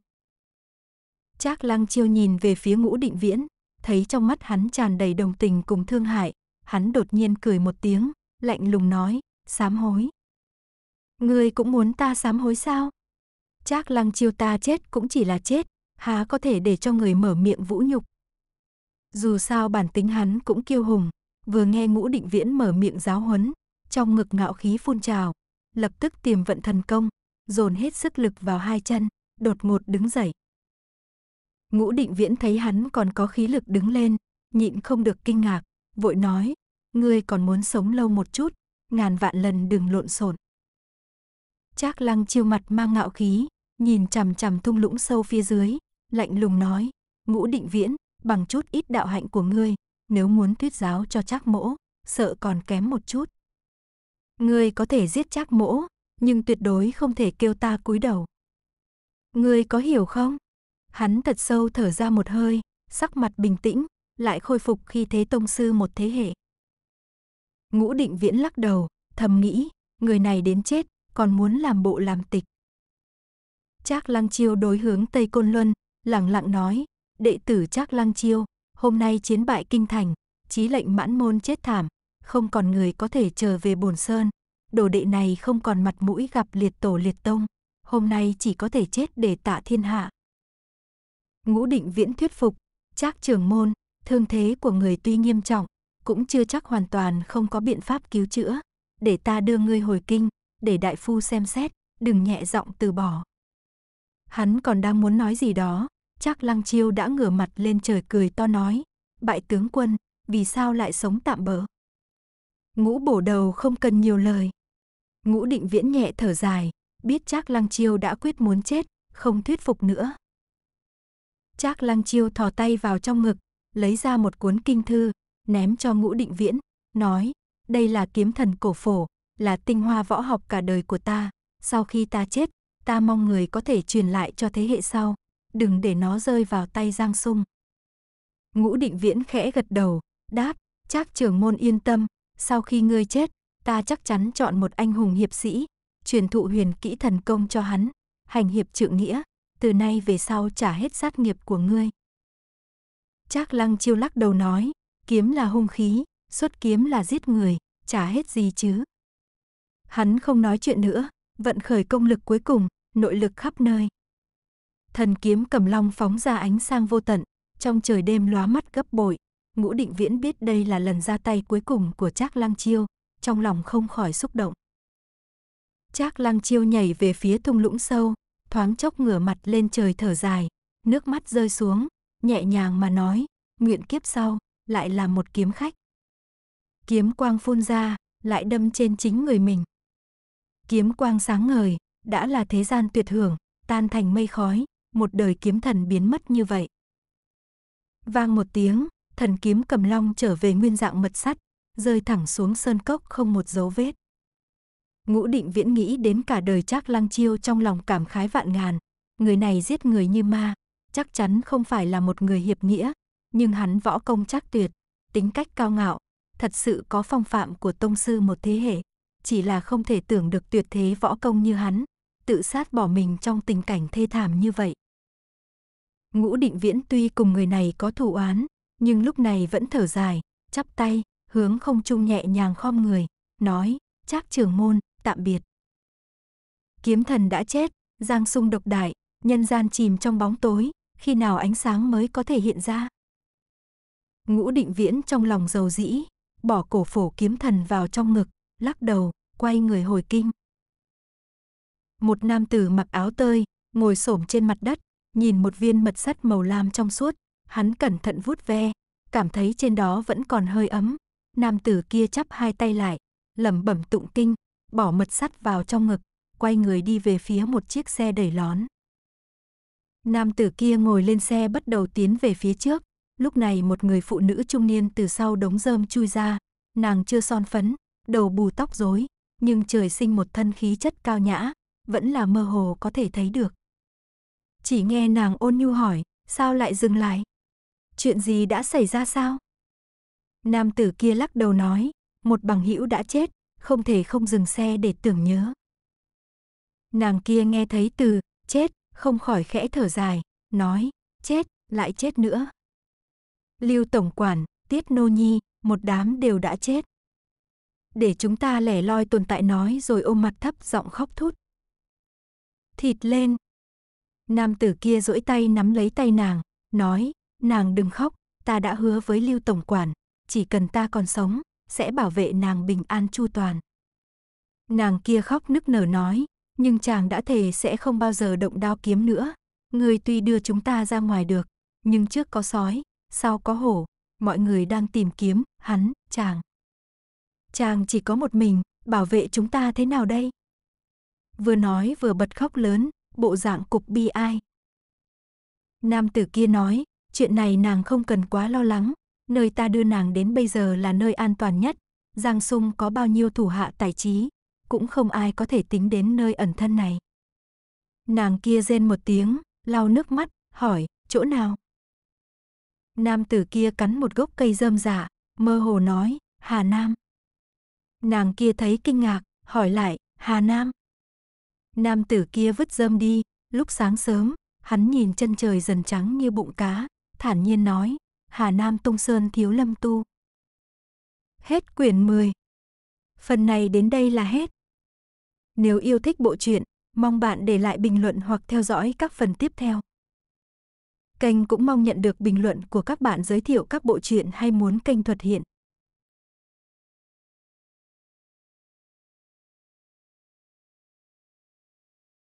Trác Lăng Chiêu nhìn về phía Ngũ Định Viễn, thấy trong mắt hắn tràn đầy đồng tình cùng thương hại, hắn đột nhiên cười một tiếng, lạnh lùng nói, sám hối. Ngươi cũng muốn ta sám hối sao? Trác Lăng Chiêu ta chết cũng chỉ là chết, há có thể để cho người mở miệng vũ nhục. Dù sao bản tính hắn cũng kiêu hùng, vừa nghe Ngũ Định Viễn mở miệng giáo huấn, trong ngực ngạo khí phun trào, lập tức tiềm vận thần công, dồn hết sức lực vào hai chân, đột ngột đứng dậy. Ngũ định viễn thấy hắn còn có khí lực đứng lên, nhịn không được kinh ngạc, vội nói, ngươi còn muốn sống lâu một chút, ngàn vạn lần đừng lộn xộn. Trác lăng chiêu mặt mang ngạo khí, nhìn chằm chằm thung lũng sâu phía dưới, lạnh lùng nói, ngũ định viễn, bằng chút ít đạo hạnh của ngươi, nếu muốn thuyết giáo cho trác mỗ, sợ còn kém một chút. Ngươi có thể giết trác mỗ, nhưng tuyệt đối không thể kêu ta cúi đầu. Ngươi có hiểu không? Hắn thật sâu thở ra một hơi, sắc mặt bình tĩnh, lại khôi phục khi thế tông sư một thế hệ. Ngũ định viễn lắc đầu, thầm nghĩ, người này đến chết, còn muốn làm bộ làm tịch. Trác Lăng Chiêu đối hướng Tây Côn Luân, lặng lặng nói, đệ tử Trác Lăng Chiêu, hôm nay chiến bại kinh thành, chí lệnh mãn môn chết thảm, không còn người có thể trở về bổn sơn, đồ đệ này không còn mặt mũi gặp liệt tổ liệt tông, hôm nay chỉ có thể chết để tạ thiên hạ. Ngũ định viễn thuyết phục, trác Trường môn, thương thế của người tuy nghiêm trọng, cũng chưa chắc hoàn toàn không có biện pháp cứu chữa. Để ta đưa ngươi hồi kinh, để đại phu xem xét, đừng nhẹ giọng từ bỏ. Hắn còn đang muốn nói gì đó, chắc lăng chiêu đã ngửa mặt lên trời cười to nói. Bại tướng quân, vì sao lại sống tạm bỡ? Ngũ bổ đầu không cần nhiều lời. Ngũ định viễn nhẹ thở dài, biết chắc lăng chiêu đã quyết muốn chết, không thuyết phục nữa. Trác Lăng Chiêu thò tay vào trong ngực, lấy ra một cuốn kinh thư, ném cho Ngũ Định Viễn, nói: "Đây là kiếm thần cổ phổ, là tinh hoa võ học cả đời của ta, sau khi ta chết, ta mong người có thể truyền lại cho thế hệ sau, đừng để nó rơi vào tay Giang Sung." Ngũ Định Viễn khẽ gật đầu, đáp: "Trác trưởng môn yên tâm, sau khi ngươi chết, ta chắc chắn chọn một anh hùng hiệp sĩ, truyền thụ huyền kỹ thần công cho hắn, hành hiệp trượng nghĩa, từ nay về sau trả hết sát nghiệp của ngươi. Trác lăng chiêu lắc đầu nói, kiếm là hung khí, xuất kiếm là giết người, trả hết gì chứ. Hắn không nói chuyện nữa, vận khởi công lực cuối cùng, nội lực khắp nơi. Thần kiếm cầm long phóng ra ánh sang vô tận, trong trời đêm lóa mắt gấp bội. Ngũ định viễn biết đây là lần ra tay cuối cùng của Trác lăng chiêu, trong lòng không khỏi xúc động. Trác lăng chiêu nhảy về phía thung lũng sâu, thoáng chốc ngửa mặt lên trời thở dài, nước mắt rơi xuống, nhẹ nhàng mà nói, nguyện kiếp sau, lại là một kiếm khách. Kiếm quang phun ra, lại đâm trên chính người mình. Kiếm quang sáng ngời, đã là thế gian tuyệt hưởng, tan thành mây khói, một đời kiếm thần biến mất như vậy. Vang một tiếng, thần kiếm cầm long trở về nguyên dạng mật sắt, rơi thẳng xuống sơn cốc không một dấu vết. Ngũ định viễn nghĩ đến cả đời chắc lăng chiêu trong lòng cảm khái vạn ngàn. Người này giết người như ma, chắc chắn không phải là một người hiệp nghĩa, nhưng hắn võ công chắc tuyệt, tính cách cao ngạo, thật sự có phong phạm của tông sư một thế hệ. Chỉ là không thể tưởng được tuyệt thế võ công như hắn, tự sát bỏ mình trong tình cảnh thê thảm như vậy. Ngũ định viễn tuy cùng người này có thù oán, nhưng lúc này vẫn thở dài, chắp tay, hướng không trung nhẹ nhàng khom người, nói, "Chắc Trường môn, tạm biệt. Kiếm thần đã chết, Giang sung độc đại, nhân gian chìm trong bóng tối, khi nào ánh sáng mới có thể hiện ra. Ngũ định viễn trong lòng giàu dĩ, bỏ cổ phổ kiếm thần vào trong ngực, lắc đầu, quay người hồi kinh. Một nam tử mặc áo tơi, ngồi xổm trên mặt đất, nhìn một viên mật sắt màu lam trong suốt, hắn cẩn thận vuốt ve, cảm thấy trên đó vẫn còn hơi ấm. Nam tử kia chắp hai tay lại, lẩm bẩm tụng kinh, bỏ mật sắt vào trong ngực, quay người đi về phía một chiếc xe đẩy lón. Nam tử kia ngồi lên xe bắt đầu tiến về phía trước, lúc này một người phụ nữ trung niên từ sau đống rơm chui ra, nàng chưa son phấn, đầu bù tóc rối, nhưng trời sinh một thân khí chất cao nhã, vẫn là mơ hồ có thể thấy được. Chỉ nghe nàng ôn nhu hỏi, sao lại dừng lại? Chuyện gì đã xảy ra sao? Nam tử kia lắc đầu nói, một bằng hữu đã chết, không thể không dừng xe để tưởng nhớ. Nàng kia nghe thấy từ chết, không khỏi khẽ thở dài, nói, chết, lại chết nữa. Lưu Tổng Quản, Tiết Nô Nhi, một đám đều đã chết. Để chúng ta lẻ loi tồn tại nói rồi ôm mặt thấp giọng khóc thút. Thịt lên. Nam tử kia duỗi tay nắm lấy tay nàng, nói, nàng đừng khóc, ta đã hứa với Lưu Tổng Quản, chỉ cần ta còn sống, sẽ bảo vệ nàng bình an chu toàn. Nàng kia khóc nức nở nói, nhưng chàng đã thề sẽ không bao giờ động đao kiếm nữa. Người tuy đưa chúng ta ra ngoài được, nhưng trước có sói, sau có hổ, mọi người đang tìm kiếm, hắn, chàng. Chàng chỉ có một mình, bảo vệ chúng ta thế nào đây? Vừa nói vừa bật khóc lớn, bộ dạng cục bi ai. Nam tử kia nói, chuyện này nàng không cần quá lo lắng, nơi ta đưa nàng đến bây giờ là nơi an toàn nhất, Giang Sung có bao nhiêu thủ hạ tài trí, cũng không ai có thể tính đến nơi ẩn thân này. Nàng kia rên một tiếng, lau nước mắt, hỏi, chỗ nào? Nam tử kia cắn một gốc cây rơm giả, mơ hồ nói, Hà Nam. Nàng kia thấy kinh ngạc, hỏi lại, Hà Nam. Nam tử kia vứt rơm đi, lúc sáng sớm, hắn nhìn chân trời dần trắng như bụng cá, thản nhiên nói, Hà Nam Tông Sơn Thiếu Lâm Tu. Hết quyển 10. Phần này đến đây là hết. Nếu yêu thích bộ truyện, mong bạn để lại bình luận hoặc theo dõi các phần tiếp theo. Kênh cũng mong nhận được bình luận của các bạn giới thiệu các bộ truyện hay muốn kênh thuật hiện.